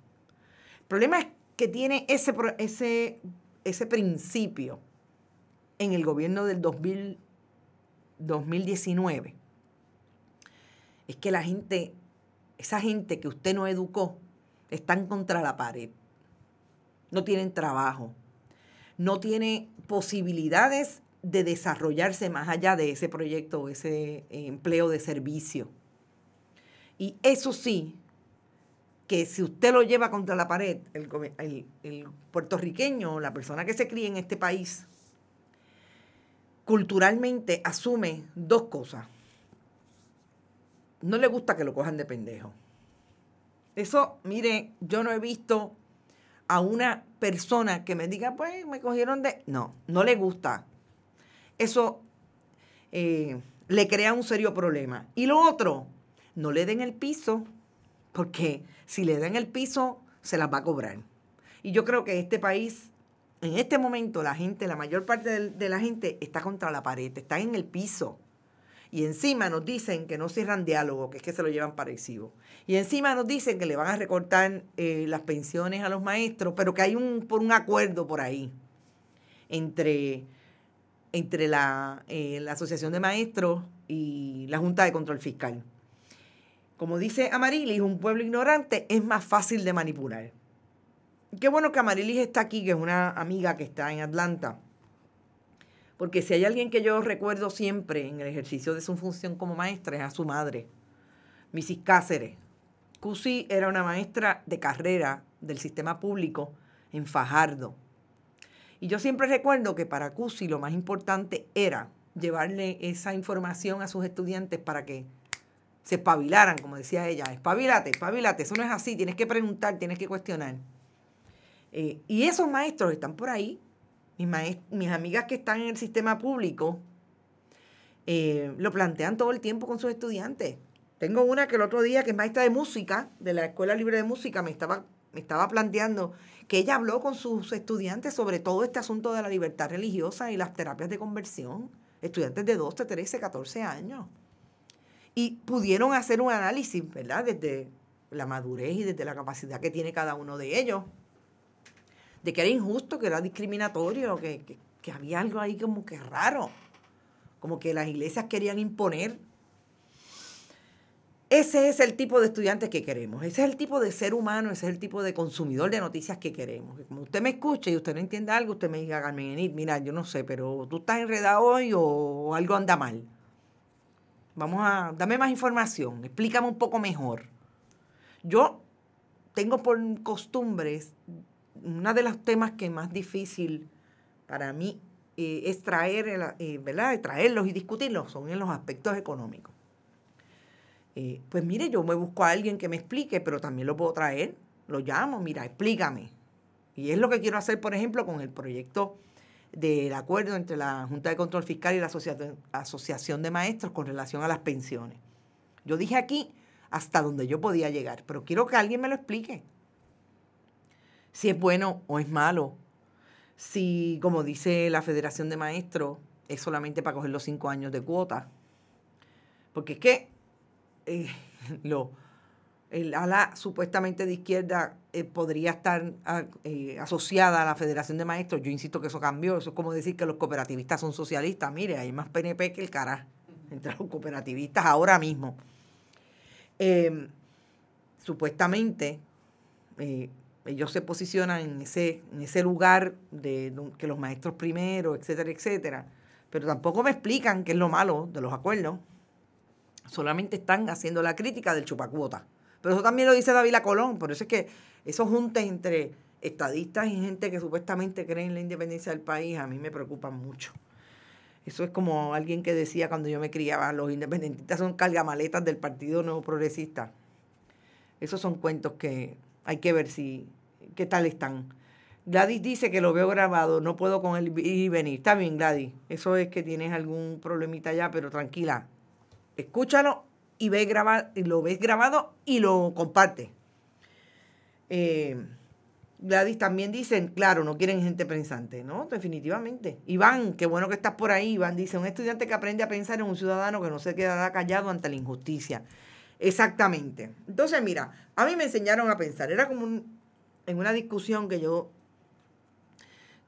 El problema es que tiene ese, ese, ese principio en el gobierno del 2000 2019 es que la gente, esa gente que usted no educó, están contra la pared. No tienen trabajo. No tiene posibilidades de desarrollarse más allá de ese proyecto ese eh, empleo de servicio. Y eso sí, que si usted lo lleva contra la pared, el, el puertorriqueño, la persona que se cría en este país, culturalmente asume dos cosas. No le gusta que lo cojan de pendejo. Eso, mire, yo no he visto a una persona que me diga, pues me cogieron de... No, no le gusta. Eso eh, le crea un serio problema. Y lo otro, no le den el piso, porque si le den el piso, se las va a cobrar. Y yo creo que este país en este momento la gente, la mayor parte de la gente está contra la pared, está en el piso. Y encima nos dicen que no cierran diálogo, que es que se lo llevan parecido. Y encima nos dicen que le van a recortar eh, las pensiones a los maestros, pero que hay un, por un acuerdo por ahí entre, entre la, eh, la Asociación de Maestros y la Junta de Control Fiscal. Como dice Amarilis, un pueblo ignorante es más fácil de manipular qué bueno que Amarilis está aquí, que es una amiga que está en Atlanta. Porque si hay alguien que yo recuerdo siempre en el ejercicio de su función como maestra es a su madre, Mrs. Cáceres. Cusi era una maestra de carrera del sistema público en Fajardo. Y yo siempre recuerdo que para Cusi lo más importante era llevarle esa información a sus estudiantes para que se espabilaran, como decía ella, espabilate, espabilate, eso no es así, tienes que preguntar, tienes que cuestionar. Eh, y esos maestros están por ahí, mis, mis amigas que están en el sistema público, eh, lo plantean todo el tiempo con sus estudiantes. Tengo una que el otro día, que es maestra de música, de la Escuela Libre de Música, me estaba, me estaba planteando que ella habló con sus estudiantes sobre todo este asunto de la libertad religiosa y las terapias de conversión. Estudiantes de 12, 13, 14 años. Y pudieron hacer un análisis, ¿verdad? Desde la madurez y desde la capacidad que tiene cada uno de ellos de que era injusto, que era discriminatorio, que, había algo ahí como que raro, como que las iglesias querían imponer. Ese es el tipo de estudiante que queremos, ese es el tipo de ser humano, ese es el tipo de consumidor de noticias que queremos. Como usted me escuche y usted no entienda algo, usted me diga, Carmen, mira, yo no sé, pero tú estás enredado hoy o algo anda mal. Vamos a, dame más información, explícame un poco mejor. Yo tengo por costumbres uno de los temas que más difícil para mí eh, es traer, eh, ¿verdad? traerlos y discutirlos son en los aspectos económicos. Eh, pues mire, yo me busco a alguien que me explique, pero también lo puedo traer, lo llamo, mira, explícame. Y es lo que quiero hacer, por ejemplo, con el proyecto del acuerdo entre la Junta de Control Fiscal y la Asociación de Maestros con relación a las pensiones. Yo dije aquí hasta donde yo podía llegar, pero quiero que alguien me lo explique si es bueno o es malo. Si, como dice la Federación de Maestros, es solamente para coger los cinco años de cuota. Porque es que eh, <laughs> lo, el ala supuestamente de izquierda eh, podría estar ah, eh, asociada a la Federación de Maestros. Yo insisto que eso cambió. Eso es como decir que los cooperativistas son socialistas. Mire, hay más PNP que el carajo entre los cooperativistas ahora mismo. Em, supuestamente, ellos se posicionan en ese, en ese lugar de, que los maestros primero, etcétera, etcétera. Pero tampoco me explican qué es lo malo de los acuerdos. Solamente están haciendo la crítica del chupacuota. Pero eso también lo dice David Colón. Por eso es que esos juntes entre estadistas y gente que supuestamente creen en la independencia del país a mí me preocupan mucho. Eso es como alguien que decía cuando yo me criaba, los independentistas son cargamaletas del Partido Nuevo Progresista. Esos son cuentos que hay que ver si qué tal están. Gladys dice que lo veo grabado, no puedo con él ir y venir. Está bien, Gladys. Eso es que tienes algún problemita allá, pero tranquila. Escúchalo y ve grabar, y lo ves grabado y lo comparte. Eh, Gladys también dicen, claro, no quieren gente pensante, ¿no? Definitivamente. Iván, qué bueno que estás por ahí, Iván, dice, un estudiante que aprende a pensar en un ciudadano que no se queda callado ante la injusticia. Exactamente. Entonces, mira, a mí me enseñaron a pensar. Era como en una discusión que yo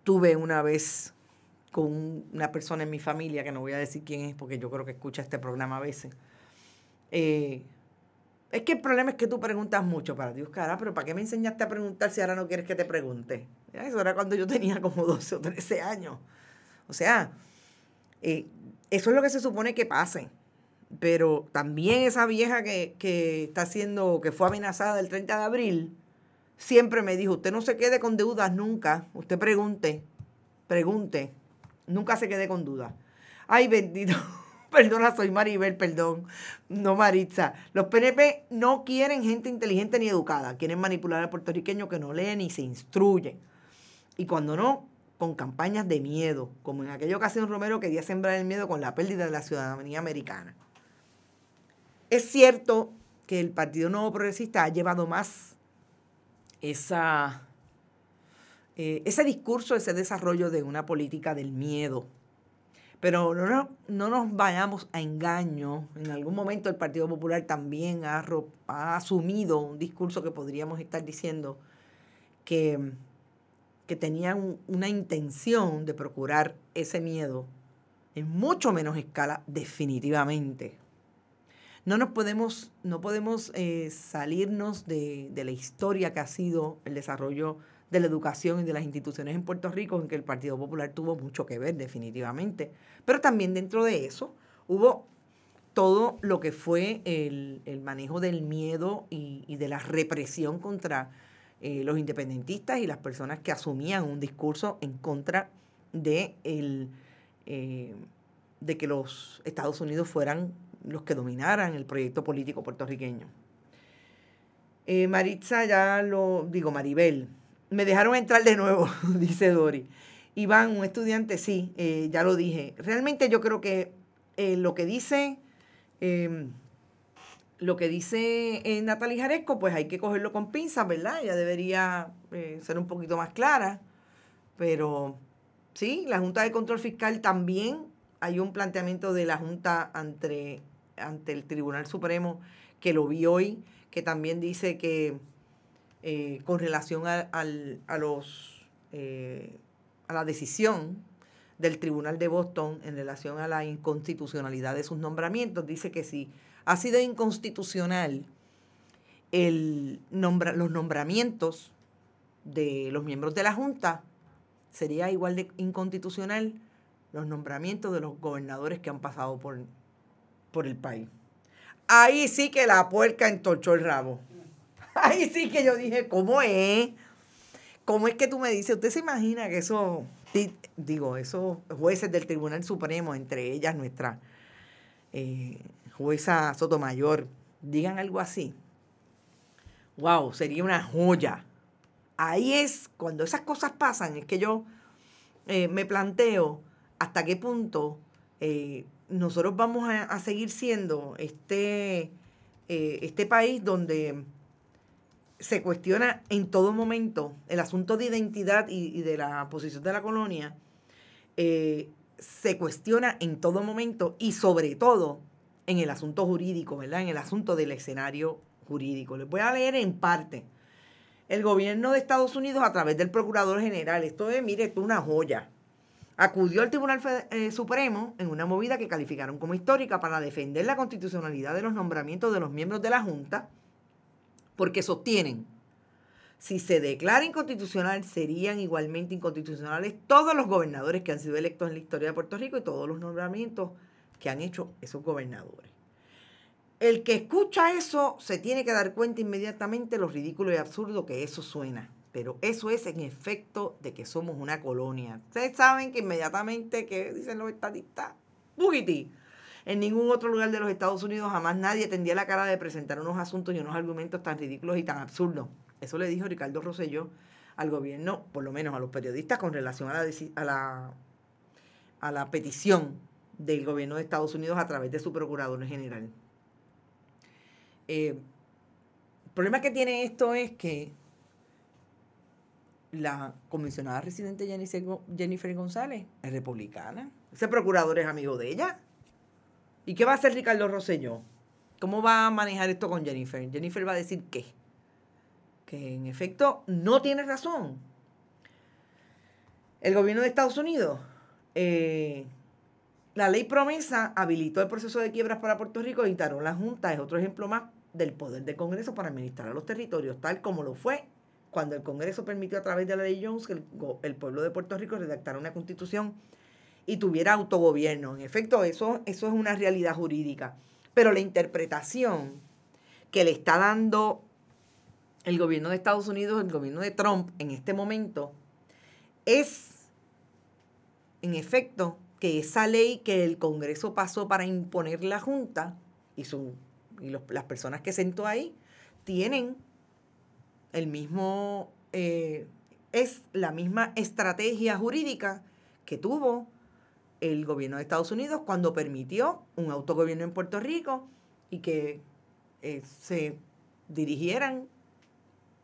tuve una vez con una persona en mi familia, que no voy a decir quién es, porque yo creo que escucha este programa a veces. Eh, es que el problema es que tú preguntas mucho para Dios, cara, pero ¿para qué me enseñaste a preguntar si ahora no quieres que te pregunte? eso era cuando yo tenía como 12 <laughs> o 13 años. O sea, eh, eso es lo que se supone que pase. Pero también esa vieja que, que está haciendo, que fue amenazada el 30 de abril, siempre me dijo, usted no se quede con deudas nunca, usted pregunte, pregunte, nunca se quede con dudas. Ay, bendito, <laughs> perdona, soy Maribel, perdón, no Maritza. Los PNP no quieren gente inteligente ni educada, quieren manipular a puertorriqueño que no lee ni se instruye. Y cuando no, con campañas de miedo, como en aquella ocasión Romero quería sembrar el miedo con la pérdida de la ciudadanía americana. Es cierto que el Partido Nuevo Progresista ha llevado más esa, eh, ese discurso, ese desarrollo de una política del miedo. Pero no, nos vayamos a engaño. En algún momento el Partido Popular también ha, asumido un discurso que podríamos estar diciendo que, que tenía una intención de procurar ese miedo en mucho menos escala, definitivamente. No nos podemos, no podemos eh, salirnos de, la historia que ha sido el desarrollo de la educación y de las instituciones en Puerto Rico, en que el Partido Popular tuvo mucho que ver, definitivamente. Pero también dentro de eso hubo todo lo que fue el, manejo del miedo y, de la represión contra eh, los independentistas y las personas que asumían un discurso en contra de, eh, de que los Estados Unidos fueran los que dominaran el proyecto político puertorriqueño. Eh, Maritza ya lo, digo, Maribel, me dejaron entrar de nuevo, <laughs> dice Dori. Iván, un estudiante, sí, eh, ya lo dije. Realmente yo creo que eh, lo que dice, em, lo que dice Natalie Jaresco, pues hay que cogerlo con pinzas, ¿verdad? Ya debería ser un poquito más clara, pero sí, la Junta de Control Fiscal también hay un planteamiento de la Junta entre ante el Tribunal Supremo, que lo vi hoy, que también dice que eh, con relación a, los, eh, a la decisión del Tribunal de Boston en relación a la inconstitucionalidad de sus nombramientos, dice que si ha sido inconstitucional el los nombramientos de los miembros de la Junta, sería igual de inconstitucional los nombramientos de los gobernadores que han pasado por, por el país. Ahí sí que la puerca entorchó el rabo. <laughs> Ahí sí que yo dije, ¿cómo es? ¿Cómo es que tú me dices? ¿Usted se imagina que eso, digo, esos jueces del Tribunal Supremo, entre ellas nuestra eh, jueza Sotomayor, digan algo así? wow, sería una joya. Ahí es, cuando esas cosas pasan, es que yo eh, me planteo hasta qué punto eh, nosotros vamos a, seguir siendo este, eh, este país donde se cuestiona en todo momento el asunto de identidad y, de la posición de la colonia, eh, se cuestiona en todo momento y sobre todo en el asunto jurídico, ¿verdad? En el asunto del escenario jurídico. Les voy a leer en parte. El gobierno de Estados Unidos a través del Procurador General, esto es, mire, esto es una joya acudió al Tribunal eh, Supremo en una movida que calificaron como histórica para defender la constitucionalidad de los nombramientos de los miembros de la Junta, porque sostienen, si se declara inconstitucional, serían igualmente inconstitucionales todos los gobernadores que han sido electos en la historia de Puerto Rico y todos los nombramientos que han hecho esos gobernadores. El que escucha eso se tiene que dar cuenta inmediatamente lo ridículo y absurdo que eso suena. Pero eso es en efecto de que somos una colonia. Ustedes saben que inmediatamente qué dicen los estadistas, ¡Bugiti! En ningún otro lugar de los Estados Unidos jamás nadie tendría la cara de presentar unos asuntos y unos argumentos tan ridículos y tan absurdos. Eso le dijo Ricardo Rosselló al gobierno, por lo menos a los periodistas, con relación a la, a la, a la petición del gobierno de Estados Unidos a través de su procurador general. Eh, el problema que tiene esto es que la comisionada residente Jennifer González es republicana. Ese procurador es amigo de ella. ¿Y qué va a hacer Ricardo Rosselló? ¿Cómo va a manejar esto con Jennifer? Jennifer va a decir qué. Que en efecto no tiene razón. El gobierno de Estados Unidos, eh, la ley promesa habilitó el proceso de quiebras para Puerto Rico y e taró la Junta. Es otro ejemplo más del poder del Congreso para administrar a los territorios, tal como lo fue cuando el Congreso permitió a través de la ley Jones que el, pueblo de Puerto Rico redactara una constitución y tuviera autogobierno. En efecto, eso, eso es una realidad jurídica. Pero la interpretación que le está dando el gobierno de Estados Unidos, el gobierno de Trump en este momento, es, en efecto, que esa ley que el Congreso pasó para imponer la Junta y, su, las personas que sentó ahí tienen el mismo, eh, es la misma estrategia jurídica que tuvo el gobierno de Estados Unidos cuando permitió un autogobierno en Puerto Rico y que eh, se dirigieran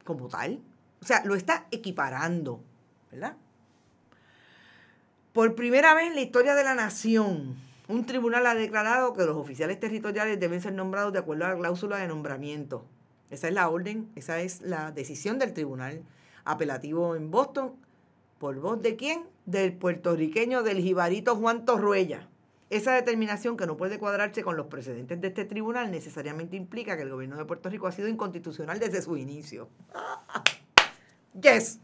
como tal. O sea, lo está equiparando, ¿verdad? Por primera vez en la historia de la nación, un tribunal ha declarado que los oficiales territoriales deben ser nombrados de acuerdo a la cláusula de nombramiento. Esa es la orden, esa es la decisión del tribunal apelativo en Boston. ¿Por voz de quién? Del puertorriqueño del jibarito Juan Torruella. Esa determinación que no puede cuadrarse con los precedentes de este tribunal necesariamente implica que el gobierno de Puerto Rico ha sido inconstitucional desde su inicio. <laughs> yes.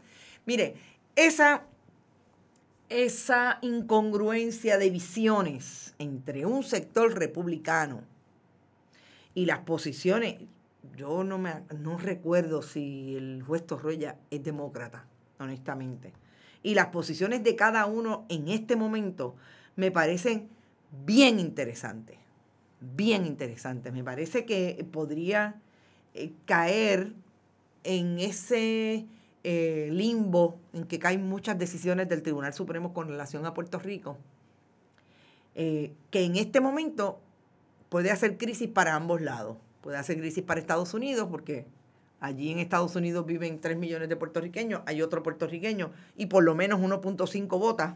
Mire, esa, esa incongruencia de visiones entre un sector republicano y las posiciones, yo no, me, no recuerdo si el juez Torroya es demócrata, honestamente. Y las posiciones de cada uno en este momento me parecen bien interesantes, bien interesantes. Me parece que podría eh, caer en ese eh, limbo en que caen muchas decisiones del Tribunal Supremo con relación a Puerto Rico, eh, que en este momento puede hacer crisis para ambos lados puede hacer crisis para Estados Unidos porque allí en Estados Unidos viven 3 millones de puertorriqueños, hay otro puertorriqueño y por lo menos 1.5 votas.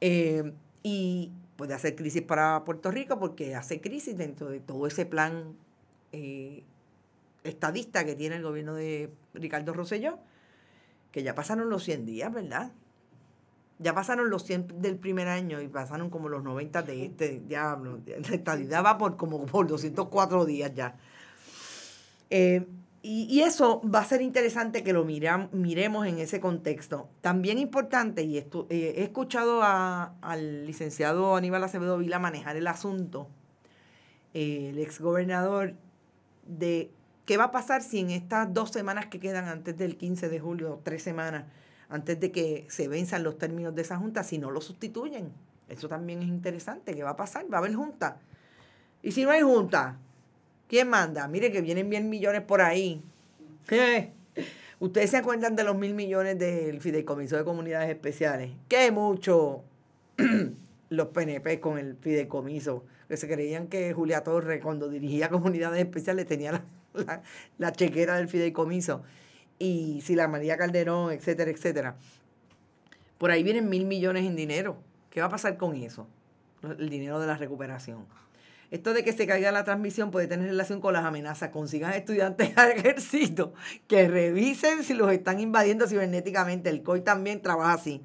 Eh, y puede hacer crisis para Puerto Rico porque hace crisis dentro de todo ese plan eh, estadista que tiene el gobierno de Ricardo Rosselló, que ya pasaron los 100 días, ¿verdad? ya pasaron los 100 del primer año y pasaron como los 90 de este diablo. La va por como por 204 días ya. Eh, y, eso va a ser interesante que lo miremos en ese contexto. También importante, y eh, he escuchado al licenciado Aníbal Acevedo Vila manejar el asunto, eh, el exgobernador, de qué va a pasar si en estas dos semanas que quedan antes del 15 de julio, tres semanas, antes de que se venzan los términos de esa junta, si no lo sustituyen. Eso también es interesante. ¿Qué va a pasar? ¿Va a haber junta? ¿Y si no hay junta? ¿Quién manda? Mire que vienen bien millones por ahí. <laughs> Ustedes se acuerdan de los mil millones del Fideicomiso de Comunidades Especiales. ¡Qué mucho! <clears throat> los PNP con el fideicomiso, que se creían que Julia torre cuando dirigía comunidades especiales tenía la chequera del fideicomiso y si la María Calderón, etcétera, etcétera. Por ahí vienen mil millones en dinero. ¿Qué va a pasar con eso? El dinero de la recuperación. Esto de que se caiga la transmisión puede tener relación con las amenazas. Consigan estudiantes <laughs> al ejército que revisen si los están invadiendo cibernéticamente. El COI también trabaja así.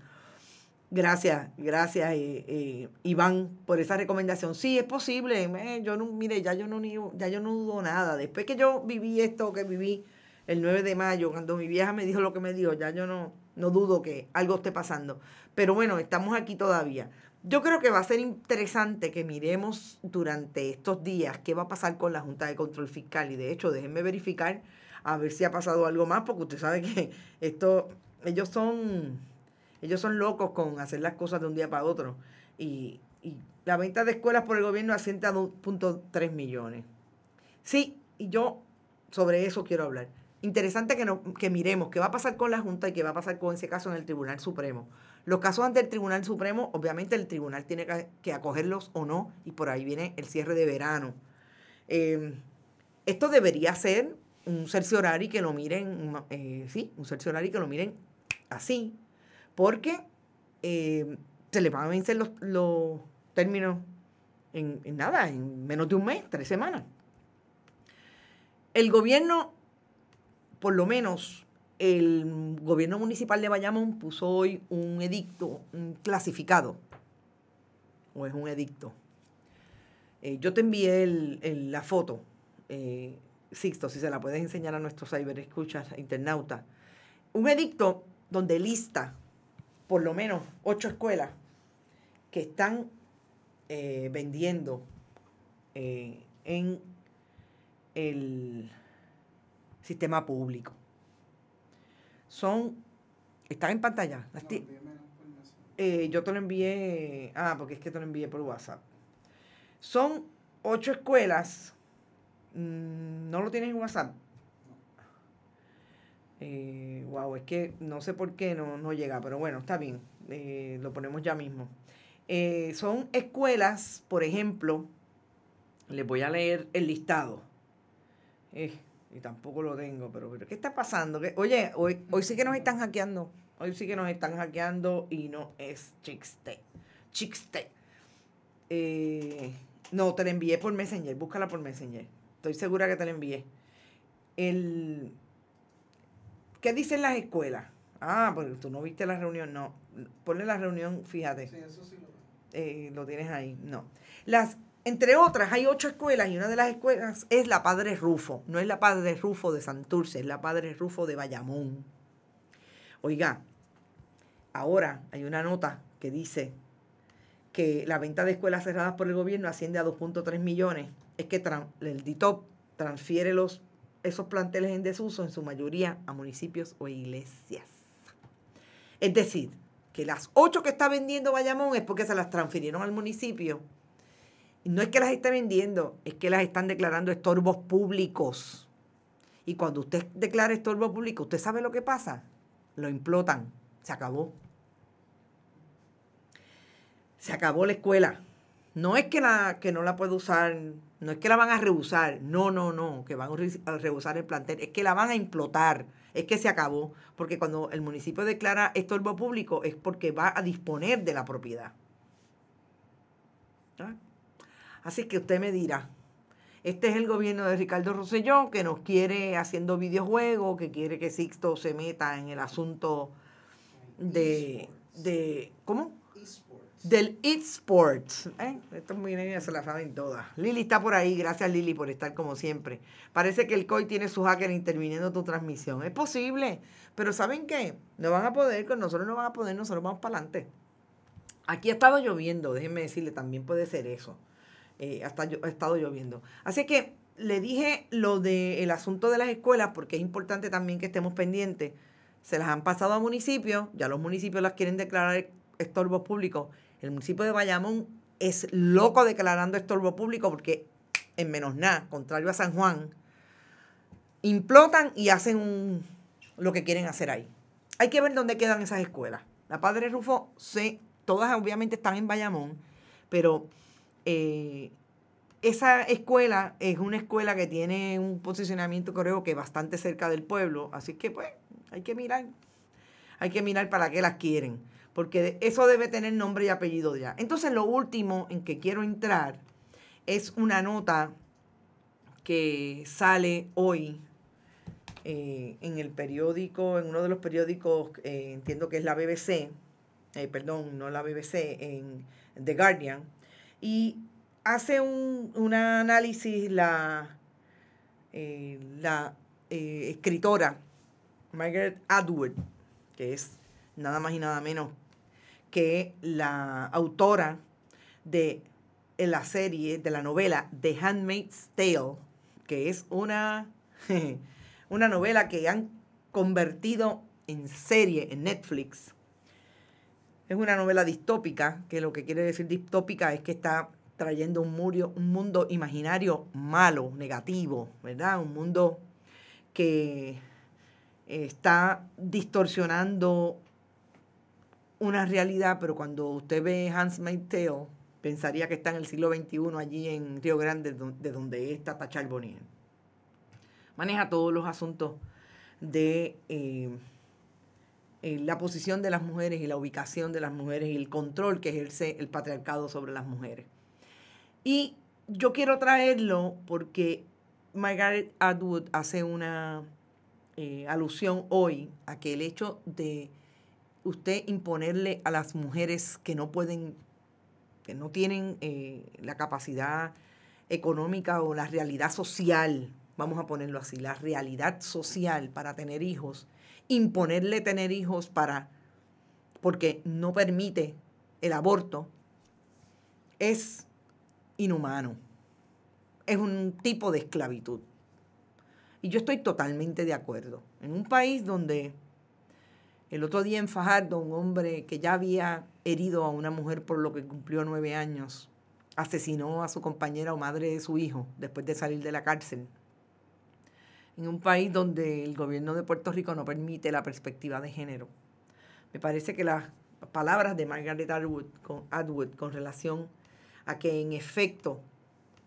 Gracias, gracias eh, eh, Iván por esa recomendación. Sí, es posible. Eh, yo no, mire, ya yo no, ya yo no dudo nada. Después que yo viví esto que viví, el 9 de mayo, cuando mi vieja me dijo lo que me dijo, ya yo no, no dudo que algo esté pasando. Pero bueno, estamos aquí todavía. Yo creo que va a ser interesante que miremos durante estos días qué va a pasar con la Junta de Control Fiscal. Y de hecho, déjenme verificar a ver si ha pasado algo más, porque usted sabe que esto, ellos son, ellos son locos con hacer las cosas de un día para otro. Y, y la venta de escuelas por el gobierno asciende a 2.3 millones. Sí, y yo sobre eso quiero hablar interesante que, miremos qué va a pasar con la Junta y qué va a pasar con ese caso en el Tribunal Supremo. Los casos ante el Tribunal Supremo, obviamente el Tribunal tiene que acogerlos o no, y por ahí viene el cierre de verano. Em, esto debería ser un cerciorari que lo miren, eh, sí, un horario que lo miren así, porque em, se le van a vencer los, términos en, en nada, en menos de un mes, tres semanas. El gobierno por lo menos el gobierno municipal de Bayamón puso hoy un edicto clasificado, o es un edicto. Eh, yo te envié la foto, eh, Sixto, si se la puedes enseñar a nuestros escuchas internautas. Un edicto donde lista por lo menos ocho escuelas que están eh, vendiendo en el sistema público. Son, están en pantalla. Eh, yo te lo envié, ah, porque es que te lo envié por WhatsApp. Son ocho escuelas. Mm, ¿No lo tienes en WhatsApp? Eh, wow, es que no sé por qué no, llega, pero bueno, está bien. Eh, lo ponemos ya mismo. Eh, son escuelas, por ejemplo, les voy a leer el listado. Y tampoco lo tengo, pero, pero ¿qué está pasando? Oye, hoy, sí que nos están hackeando. Hoy sí que nos están hackeando y no es chiste. Chiste. Eh, no, te la envié por Messenger. Búscala por Messenger. Estoy segura que te la envié. El, ¿Qué dicen las escuelas? Ah, porque tú no viste la reunión. No. Ponle la reunión, fíjate. Sí, eso sí lo eh, lo tienes ahí. No. Las entre otras, hay ocho escuelas y una de las escuelas es la Padre Rufo. No es la Padre Rufo de Santurce, es la Padre Rufo de Bayamón. Oiga, ahora hay una nota que dice que la venta de escuelas cerradas por el gobierno asciende a 2.3 millones. Es que el DITOP transfiere los, esos planteles en desuso en su mayoría a municipios o iglesias. Es decir, que las ocho que está vendiendo Bayamón es porque se las transfirieron al municipio no es que las esté vendiendo, es que las están declarando estorbos públicos. Y cuando usted declara estorbo público, ¿usted sabe lo que pasa? Lo implotan. Se acabó. Se acabó la escuela. No es que, la, que no la pueda usar, no es que la van a rehusar. No, no, no, que van a rehusar el plantel. Es que la van a implotar. Es que se acabó. Porque cuando el municipio declara estorbo público es porque va a disponer de la propiedad. ¿Ah? Así que usted me dirá, este es el gobierno de Ricardo Rosselló que nos quiere haciendo videojuegos, que quiere que Sixto se meta en el asunto de, de ¿cómo? Del eSports. ¿eh? Estos milenios se la saben todas. Lili está por ahí. Gracias, Lili, por estar como siempre. Parece que el COI tiene su hacker interviniendo tu transmisión. Es posible. Pero ¿saben qué? No van a poder, con nosotros no van a poder, nosotros vamos para adelante. Aquí ha estado lloviendo, déjenme decirle, también puede ser eso. Eh, hasta ha estado lloviendo. Así que le dije lo del asunto de las escuelas, porque es importante también que estemos pendientes. Se las han pasado a municipios, ya los municipios las quieren declarar estorbos públicos. El municipio de Bayamón es loco declarando estorbo público porque en menos nada, contrario a San Juan, implotan y hacen lo que quieren hacer ahí. Hay que ver dónde quedan esas escuelas. La Padre Rufo, sé, todas obviamente están en Bayamón, pero eh, esa escuela es una escuela que tiene un posicionamiento, creo que bastante cerca del pueblo, así que pues hay que mirar, hay que mirar para qué las quieren, porque eso debe tener nombre y apellido ya. Entonces lo último en que quiero entrar es una nota que sale hoy eh, en el periódico, en uno de los periódicos, eh, entiendo que es la BBC, perdón, no la BBC, en The Guardian, y hace un, análisis la, eh, la eh, escritora Margaret Atwood, que es nada más y nada menos que la autora de la serie, de la novela The Handmaid's Tale, que es una, <laughs> una novela que han convertido en serie en Netflix es una novela distópica, que lo que quiere decir distópica es que está trayendo un, un mundo imaginario malo, negativo, ¿verdad? Un mundo que eh, está distorsionando una realidad, pero cuando usted ve Hans Tale, pensaría que está en el siglo XXI allí en Río Grande, de donde está Bonin. Maneja todos los asuntos de eh, eh, la posición de las mujeres y la ubicación de las mujeres y el control que ejerce el patriarcado sobre las mujeres. Y yo quiero traerlo porque Margaret Atwood hace una eh, alusión hoy a que el hecho de usted imponerle a las mujeres que no pueden, que no tienen eh, la capacidad económica o la realidad social, vamos a ponerlo así, la realidad social para tener hijos, imponerle tener hijos para, porque no permite el aborto, es inhumano. Es un tipo de esclavitud. Y yo estoy totalmente de acuerdo. En un país donde el otro día en Fajardo un hombre que ya había herido a una mujer por lo que cumplió nueve años, asesinó a su compañera o madre de su hijo después de salir de la cárcel en un país donde el gobierno de Puerto Rico no permite la perspectiva de género. Me parece que las palabras de Margaret Atwood con, relación a que en efecto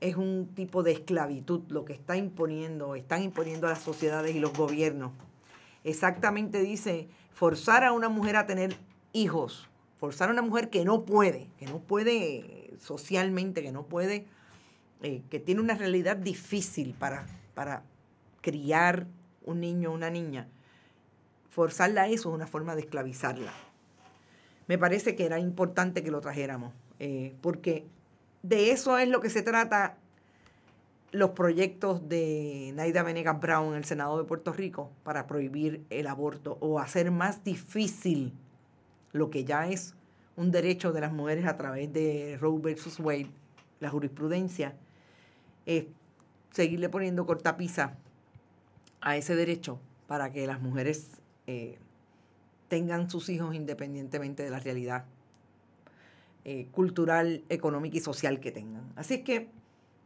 es un tipo de esclavitud lo que está imponiendo, están imponiendo a las sociedades y los gobiernos. Exactamente dice, forzar a una mujer a tener hijos, forzar a una mujer que no puede, que no puede socialmente, que no puede, eh, que tiene una realidad difícil para, para criar un niño o una niña, forzarla a eso es una forma de esclavizarla. Me parece que era importante que lo trajéramos, eh, porque de eso es lo que se trata los proyectos de Naida Venegas Brown en el Senado de Puerto Rico para prohibir el aborto o hacer más difícil lo que ya es un derecho de las mujeres a través de Roe versus Wade, la jurisprudencia, es seguirle poniendo cortapisa a ese derecho para que las mujeres eh, tengan sus hijos independientemente de la realidad eh, cultural, económica y social que tengan. Así es que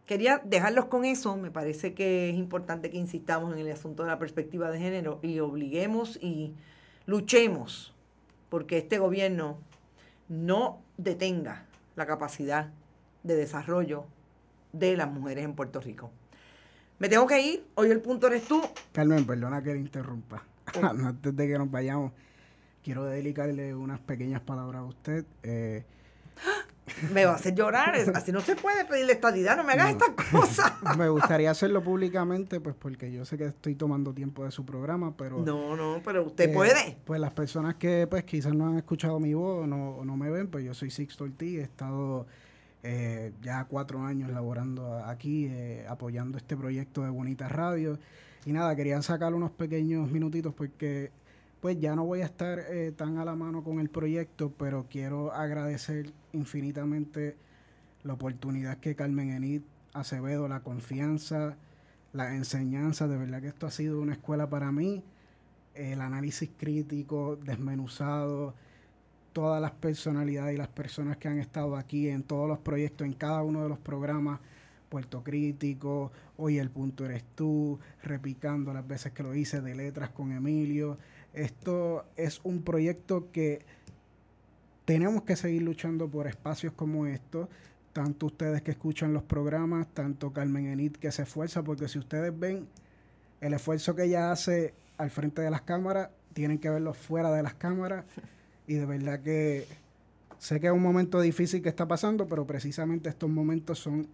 quería dejarlos con eso. Me parece que es importante que insistamos en el asunto de la perspectiva de género y obliguemos y luchemos porque este gobierno no detenga la capacidad de desarrollo de las mujeres en Puerto Rico. Me tengo que ir. Hoy el punto eres tú. Carmen, perdona que le interrumpa. Oh. <laughs> Antes de que nos vayamos, quiero dedicarle unas pequeñas palabras a usted. Eh. <gasps> me va a hacer llorar. Así no se puede pedirle estadidad, no me hagas estas cosas. <laughs> me gustaría hacerlo públicamente, pues porque yo sé que estoy tomando tiempo de su programa, pero... No, no, pero usted eh, puede. Pues las personas que pues quizás no han escuchado mi voz o no, no, me ven, pues yo soy Sixto Ortiz, he estado eh, ya cuatro años laborando aquí, eh, apoyando este proyecto de Bonita Radio. Y nada, quería sacar unos pequeños minutitos porque pues ya no voy a estar eh, tan a la mano con el proyecto, pero quiero agradecer infinitamente la oportunidad que Carmen Enid Acevedo, la confianza, la enseñanza, de verdad que esto ha sido una escuela para mí, el análisis crítico, desmenuzado, todas las personalidades y las personas que han estado aquí en todos los proyectos, en cada uno de los programas, Puerto Crítico, Hoy el Punto Eres Tú, repicando las veces que lo hice de letras con Emilio. Esto es un proyecto que tenemos que seguir luchando por espacios como estos tanto ustedes que escuchan los programas, tanto Carmen Enid que se esfuerza, porque si ustedes ven el esfuerzo que ella hace al frente de las cámaras, tienen que verlo fuera de las cámaras. <laughs> Y de verdad que sé que es un momento difícil que está pasando, pero precisamente estos momentos son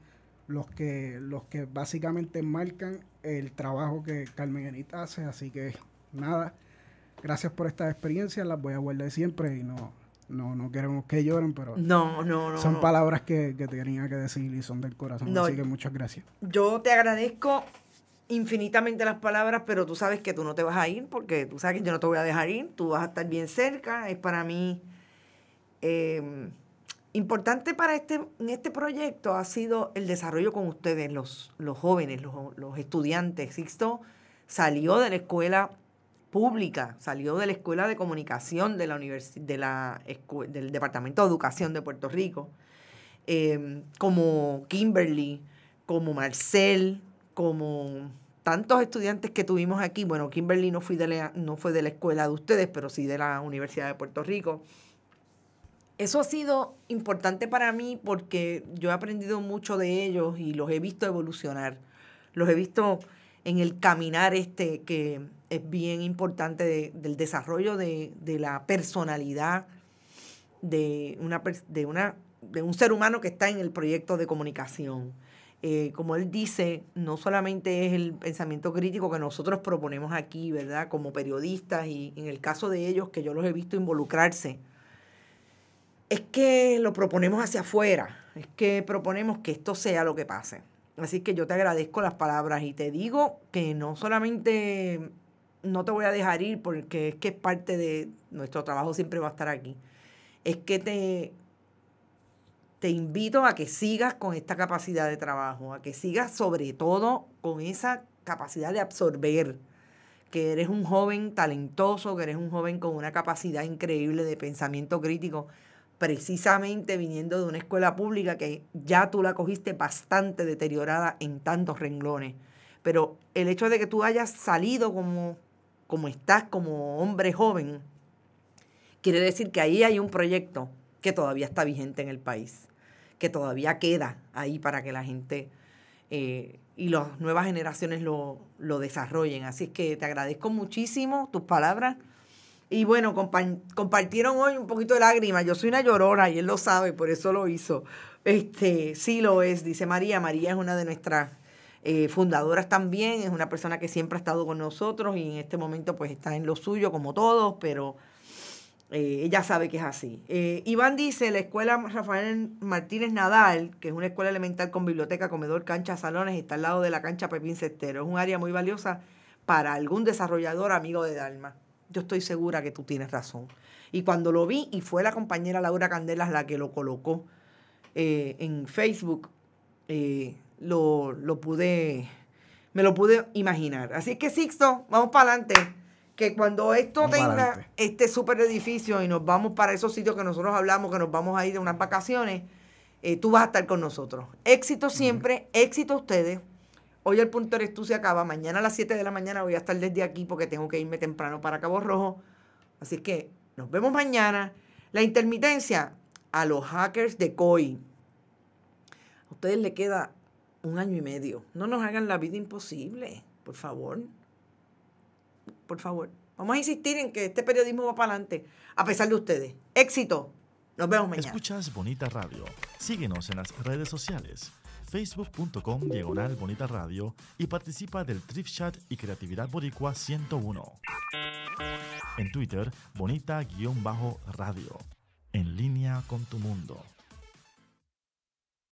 los que, los que básicamente marcan el trabajo que Carmen Enita hace. Así que nada, gracias por esta experiencia. las voy a guardar siempre y no, no, no queremos que lloren, pero no, no, no, son palabras que, que tenía que decir y son del corazón. así que muchas gracias. Yo te agradezco infinitamente las palabras, pero tú sabes que tú no te vas a ir porque tú sabes que yo no te voy a dejar ir, tú vas a estar bien cerca, es para mí... Em, importante para este, en este proyecto ha sido el desarrollo con ustedes, los, los jóvenes, los, estudiantes. esto salió de la escuela pública, salió de la escuela de comunicación de la del Departamento de Educación de Puerto Rico, em, como Kimberly, como Marcel, como tantos estudiantes que tuvimos aquí, bueno, Kimberly no, no fue de la escuela de ustedes, pero sí de la Universidad de Puerto Rico. Eso ha sido importante para mí porque yo he aprendido mucho de ellos y los he visto evolucionar. Los he visto en el caminar este que es bien importante del desarrollo de, la personalidad de un ser humano que está en el proyecto de comunicación. Eh, como él dice, no solamente es el pensamiento crítico que nosotros proponemos aquí, ¿verdad? Como periodistas y en el caso de ellos, que yo los he visto involucrarse, es que lo proponemos hacia afuera, es que proponemos que esto sea lo que pase. Así que yo te agradezco las palabras y te digo que no solamente no te voy a dejar ir porque es que es parte de nuestro trabajo siempre va a estar aquí. Es que te te invito a que sigas con esta capacidad de trabajo, a que sigas sobre todo con esa capacidad de absorber, que eres un joven talentoso, que eres un joven con una capacidad increíble de pensamiento crítico, precisamente viniendo de una escuela pública que ya tú la cogiste bastante deteriorada en tantos renglones. Pero el hecho de que tú hayas salido como, como estás, como hombre joven, quiere decir que ahí hay un proyecto que todavía está vigente en el país que todavía queda ahí para que la gente eh, y las nuevas generaciones lo, desarrollen. Así es que te agradezco muchísimo tus palabras. Y bueno, compartieron hoy un poquito de lágrimas. Yo soy una llorona y él lo sabe, por eso lo hizo. Este, sí lo es, dice María. María es una de nuestras eh, fundadoras también, es una persona que siempre ha estado con nosotros y en este momento pues está en lo suyo como todos, pero eh, ella sabe que es así. Eh, Iván dice, la escuela Rafael Martínez Nadal, que es una escuela elemental con biblioteca, comedor, cancha, salones, está al lado de la cancha Pepín Cestero. Es un área muy valiosa para algún desarrollador amigo de Dalma. Yo estoy segura que tú tienes razón. Y cuando lo vi, y fue la compañera Laura Candelas la que lo colocó eh, en Facebook, lo, lo pude, me lo pude imaginar. Así que Sixto, vamos para adelante que cuando esto tenga este super edificio y nos vamos para esos sitios que nosotros hablamos, que nos vamos a ir de unas vacaciones, eh, tú vas a estar con nosotros. Éxito siempre, éxito a ustedes. Hoy el punto eres tú se acaba. Mañana a las 7 de la mañana voy a estar desde aquí porque tengo que irme temprano para Cabo Rojo. Así que nos vemos mañana. La intermitencia a los hackers de COI. A ustedes le queda un año y medio. No nos hagan la vida imposible, por favor por favor. Vamos a insistir en que este periodismo va para adelante, a pesar de ustedes. Éxito. Nos vemos mañana. Escuchas Bonita Radio. Síguenos en las redes sociales, facebook.com diagonal Bonita Radio y participa del trip Chat y Creatividad Boricua 101. En Twitter, bonita-radio. En línea con tu mundo.